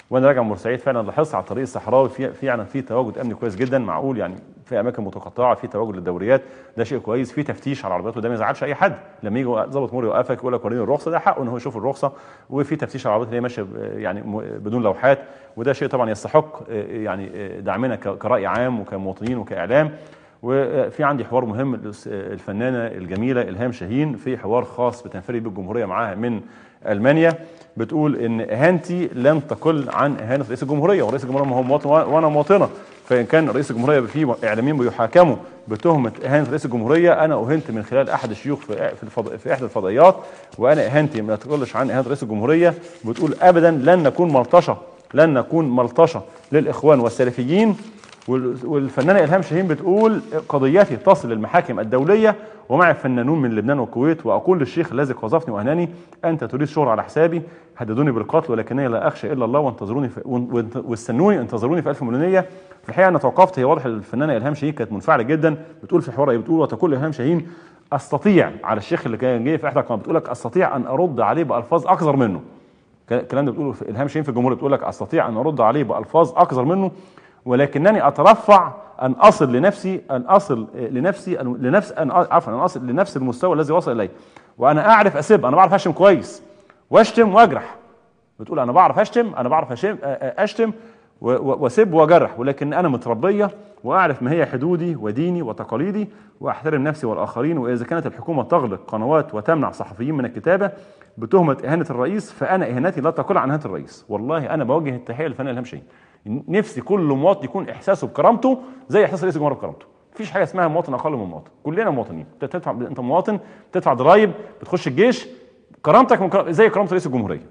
وانا راجع من بورسعيد فعلا لاحظت على الطريق الصحراوي في فعلا يعني في تواجد امني كويس جدا معقول يعني في اماكن متقطعه في تواجد للدوريات ده شيء كويس في تفتيش على العربيات وده ما يزعلش اي حد لما يجي ظابط مور يوقفك يقول لك وريني الرخصه ده حقه ان هو يشوف الرخصه وفي تفتيش على العربيات اللي هي ماشيه يعني بدون لوحات وده شيء طبعا يستحق آه، يعني آه، دعمنا كراي عام وكمواطنين وكاعلام وفي عندي حوار مهم آه، الفنانه الجميله الهام شاهين في حوار خاص بتنفرد بالجمهوريه معاها من المانيا بتقول ان اهانتي لن تقل عن اهانه رئيس الجمهوريه ورئيس الجمهوريه ما هو مواطن وانا مواطنه فان كان رئيس الجمهوريه في اعلاميين بيحاكموا بتهمه اهانه رئيس الجمهوريه انا اهنت من خلال احد الشيوخ في في, في احدى الفضائيات وانا اهانتي ما تقلش عن اهانه رئيس الجمهوريه بتقول ابدا لن نكون ملطشه لن نكون ملطشه للاخوان والسلفيين والفنانه الهام شاهين بتقول قضيتي تصل للمحاكم الدوليه ومع فنانون من لبنان والكويت وأقول للشيخ الذي قذفني واهناني أنت تريد شهرة على حسابي هددوني بالقتل ولكنني لا أخشى إلا الله وانتظروني في واستنوني انتظروني في ألف مليونية في الحقيقة أنا توقفت هي واضح الفنانة إلهام شاهين كانت منفعلة جدا بتقول في الحوار بتقول وتقول إلهام شاهين أستطيع على الشيخ اللي كان جاي في إحدى القنوات بتقول لك أستطيع أن أرد عليه بألفاظ أقذر منه الكلام ده بتقوله إلهام شاهين في الجمهور بتقول لك أستطيع أن أرد عليه بألفاظ أقذر منه ولكنني أترفع أن أصل لنفسي أن أصل لنفسي أن لنفس أن عفوا أن أصل لنفس المستوى الذي وصل إليه وأنا أعرف أسب أنا بعرف أشتم كويس وأشتم وأجرح بتقول أنا بعرف أشتم أنا بعرف أشتم وسب وجرح ولكن انا متربيه واعرف ما هي حدودي وديني وتقاليدي واحترم نفسي والاخرين واذا كانت الحكومه تغلق قنوات وتمنع صحفيين من الكتابه بتهمه اهانه الرئيس فانا اهانتي لا تقل عن اهانه الرئيس والله انا بوجه التحيه للفنان الهام شاهين نفسي كل مواطن يكون احساسه بكرامته زي احساس رئيس الجمهوريه بكرامته مفيش حاجه اسمها مواطن اقل من مواطن كلنا مواطنين تدفع انت مواطن تدفع ضرائب بتخش الجيش كرامتك زي كرامه رئيس الجمهوريه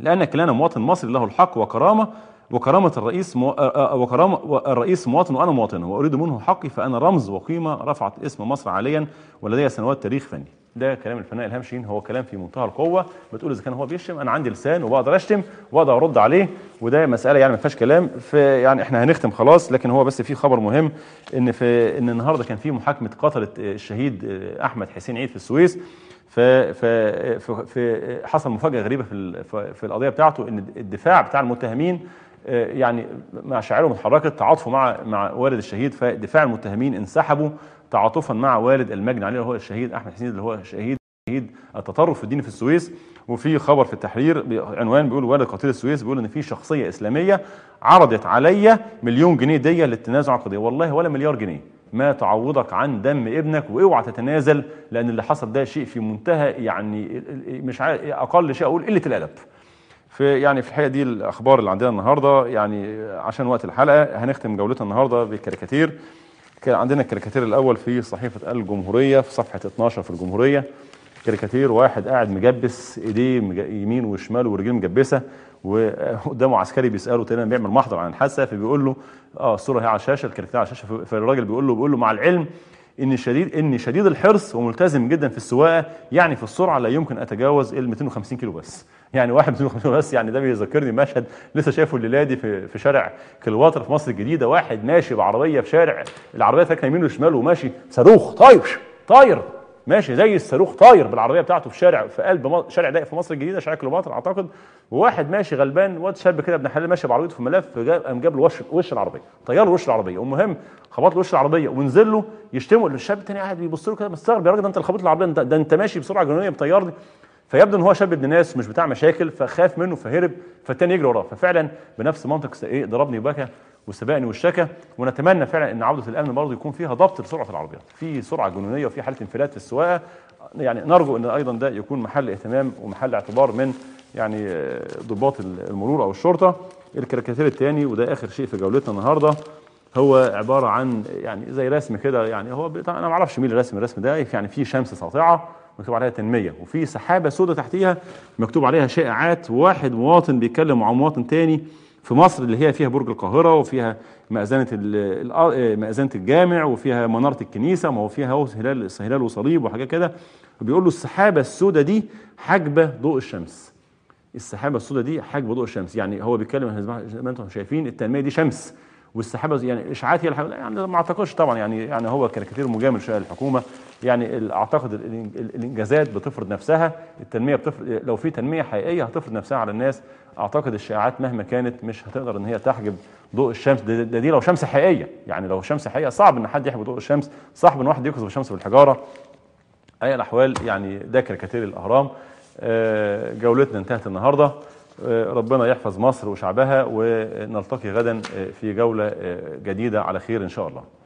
لان كلنا مواطن مصري له الحق وكرامه وكرامة الرئيس مو... آه، آه، آه، وكرامة الرئيس مواطن وأنا مواطن وأريد منه حقي فأنا رمز وقيمة رفعت اسم مصر عاليا ولدي سنوات تاريخ فني ده كلام الفنان إلهام شيرين هو كلام في منتهى القوة بتقول إذا كان هو بيشتم أنا عندي لسان وبقدر أشتم وأقدر أرد عليه وده مسألة يعني ما فيهاش كلام في يعني إحنا هنختم خلاص لكن هو بس في خبر مهم إن في إن النهاردة كان في محاكمة قتلة الشهيد أحمد حسين عيد في السويس ف ف حصل مفاجأة غريبة في في القضية بتاعته إن الدفاع بتاع المتهمين آه، يعني مشاعرهم اتحركت تعاطفوا مع مع والد الشهيد فدفاع المتهمين انسحبوا تعاطفا مع والد المجني عليه اللي هو الشهيد احمد حسين اللي هو شهيد شهيد التطرف الديني في السويس وفي خبر في التحرير بعنوان بيقول والد قتيل السويس بيقول ان في شخصيه اسلاميه عرضت عليا مليون جنيه ديه للتنازع عن القضيه والله ولا مليار جنيه ما تعوضك عن دم ابنك واوعى تتنازل لان اللي حصل ده شيء في منتهى يعني مش عارف اقل شيء اقول قله الادب في يعني في الحقيقه دي الاخبار اللي عندنا النهارده يعني عشان وقت الحلقه هنختم جولتنا النهارده بكاريكاتير كان عندنا الكاريكاتير الاول في صحيفه الجمهوريه في صفحه 12 في الجمهوريه كاريكاتير واحد قاعد مجبس ايديه يمين وشمال ورجليه مجبسه وقدامه عسكري بيساله تقريبا بيعمل محضر عن الحادثه فبيقول له اه الصوره هي على الشاشه الكاريكاتير على الشاشه فالراجل بيقول له بيقول له مع العلم ان شديد ان شديد الحرص وملتزم جدا في السواقه يعني في السرعه لا يمكن اتجاوز ال 250 كيلو بس يعني واحد 250 كيلو بس يعني ده بيذكرني مشهد لسه شايفه الليله دي في, في شارع كليوباترا في مصر الجديده واحد ماشي بعربيه في شارع العربيه فاكره يمين وشمال وماشي صاروخ طاير طاير ماشي زي الصاروخ طاير بالعربيه بتاعته في شارع في قلب شارع ضيق في مصر الجديده شارع كليوباترا اعتقد وواحد ماشي غلبان واد شاب كده ابن حلال ماشي بعربيته في ملف قام جاب له وش العربيه طير له وش العربيه والمهم خبط له وش العربيه ونزل له يشتمه الشاب الثاني قاعد بيبص له كده مستغرب يا راجل ده انت اللي خبطت العربيه ده, ده انت ماشي بسرعه جنونيه بتطيرني فيبدو ان هو شاب ابن ناس مش بتاع مشاكل فخاف منه فهرب فالتاني يجري وراه ففعلا بنفس منطق ايه ضربني وبكى والسباقني والشكا ونتمنى فعلا ان عوده الامن برضه يكون فيها ضبط لسرعه العربيات في سرعه جنونيه وفي حاله انفلات في السواقه يعني نرجو ان ايضا ده يكون محل اهتمام ومحل اعتبار من يعني ضباط المرور او الشرطه الكاريكاتير الثاني وده اخر شيء في جولتنا النهارده هو عباره عن يعني زي رسم كده يعني هو انا ما اعرفش مين اللي رسم الرسم ده إيه؟ يعني في شمس ساطعه مكتوب عليها تنميه وفي سحابه سوداء تحتيها مكتوب عليها شائعات وواحد مواطن بيتكلم مع مواطن ثاني في مصر اللي هي فيها برج القاهرة وفيها مأذنة آه، آه، مأذنة الجامع وفيها منارة الكنيسة ما هو فيها هلال هلال وصليب وحاجات كده بيقول له السحابة السوداء دي حاجبة ضوء الشمس السحابة السوداء دي حاجبة ضوء الشمس يعني هو بيتكلم زي ما انتم شايفين التنمية دي شمس والسحابة يعني إشعاعات هي الحاجة يعني ما أعتقدش طبعا يعني يعني هو كاريكاتير مجامل شوية للحكومة يعني أعتقد الإنجازات بتفرض نفسها التنمية بتفرض لو في تنمية حقيقية هتفرض نفسها على الناس اعتقد الشائعات مهما كانت مش هتقدر ان هي تحجب ضوء الشمس ده, ده دي لو شمس حقيقيه يعني لو شمس حقيقيه صعب ان حد يحجب ضوء الشمس صعب ان واحد يقذف الشمس بالحجاره اي الاحوال يعني ده كاريكاتير الاهرام آه، جولتنا انتهت النهارده آه، ربنا يحفظ مصر وشعبها ونلتقي غدا آه، في جوله جديده على خير ان شاء الله